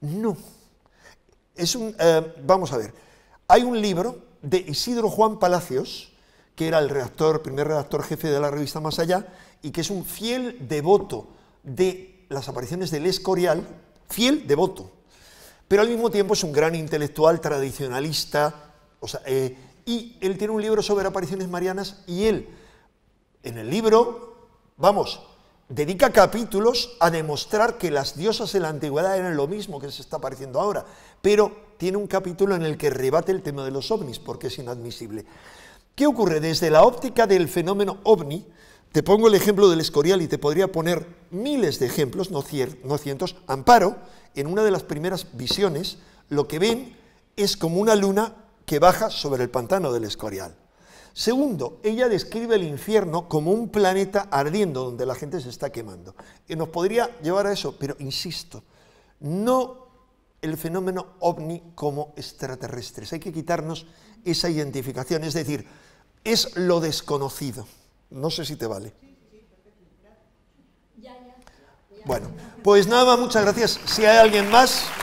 No, es un, eh, vamos a ver, hay un libro de Isidro Juan Palacios, que era el redactor, primer redactor jefe de la revista Más Allá, y que es un fiel devoto de las apariciones del Escorial, fiel devoto, pero al mismo tiempo es un gran intelectual tradicionalista, eh, y él tiene un libro sobre apariciones marianas y él, en el libro, vamos, dedica capítulos a demostrar que las diosas en la antigüedad eran lo mismo que se está apareciendo ahora, pero tiene un capítulo en el que rebate el tema de los ovnis, porque es inadmisible. ¿Qué ocurre? Desde la óptica del fenómeno ovni, te pongo el ejemplo del Escorial y te podría poner miles de ejemplos, no, no cientos. Amparo, en una de las primeras visiones, lo que ven es como una luna que baja sobre el pantano del Escorial. Segundo, ella describe el infierno como un planeta ardiendo donde la gente se está quemando. Y eh, nos podría llevar a eso, pero insisto, no el fenómeno ovni como extraterrestres. Hay que quitarnos esa identificación, es decir, es lo desconocido. No sé si te vale. Bueno, pues nada, muchas gracias. Si hay alguien más.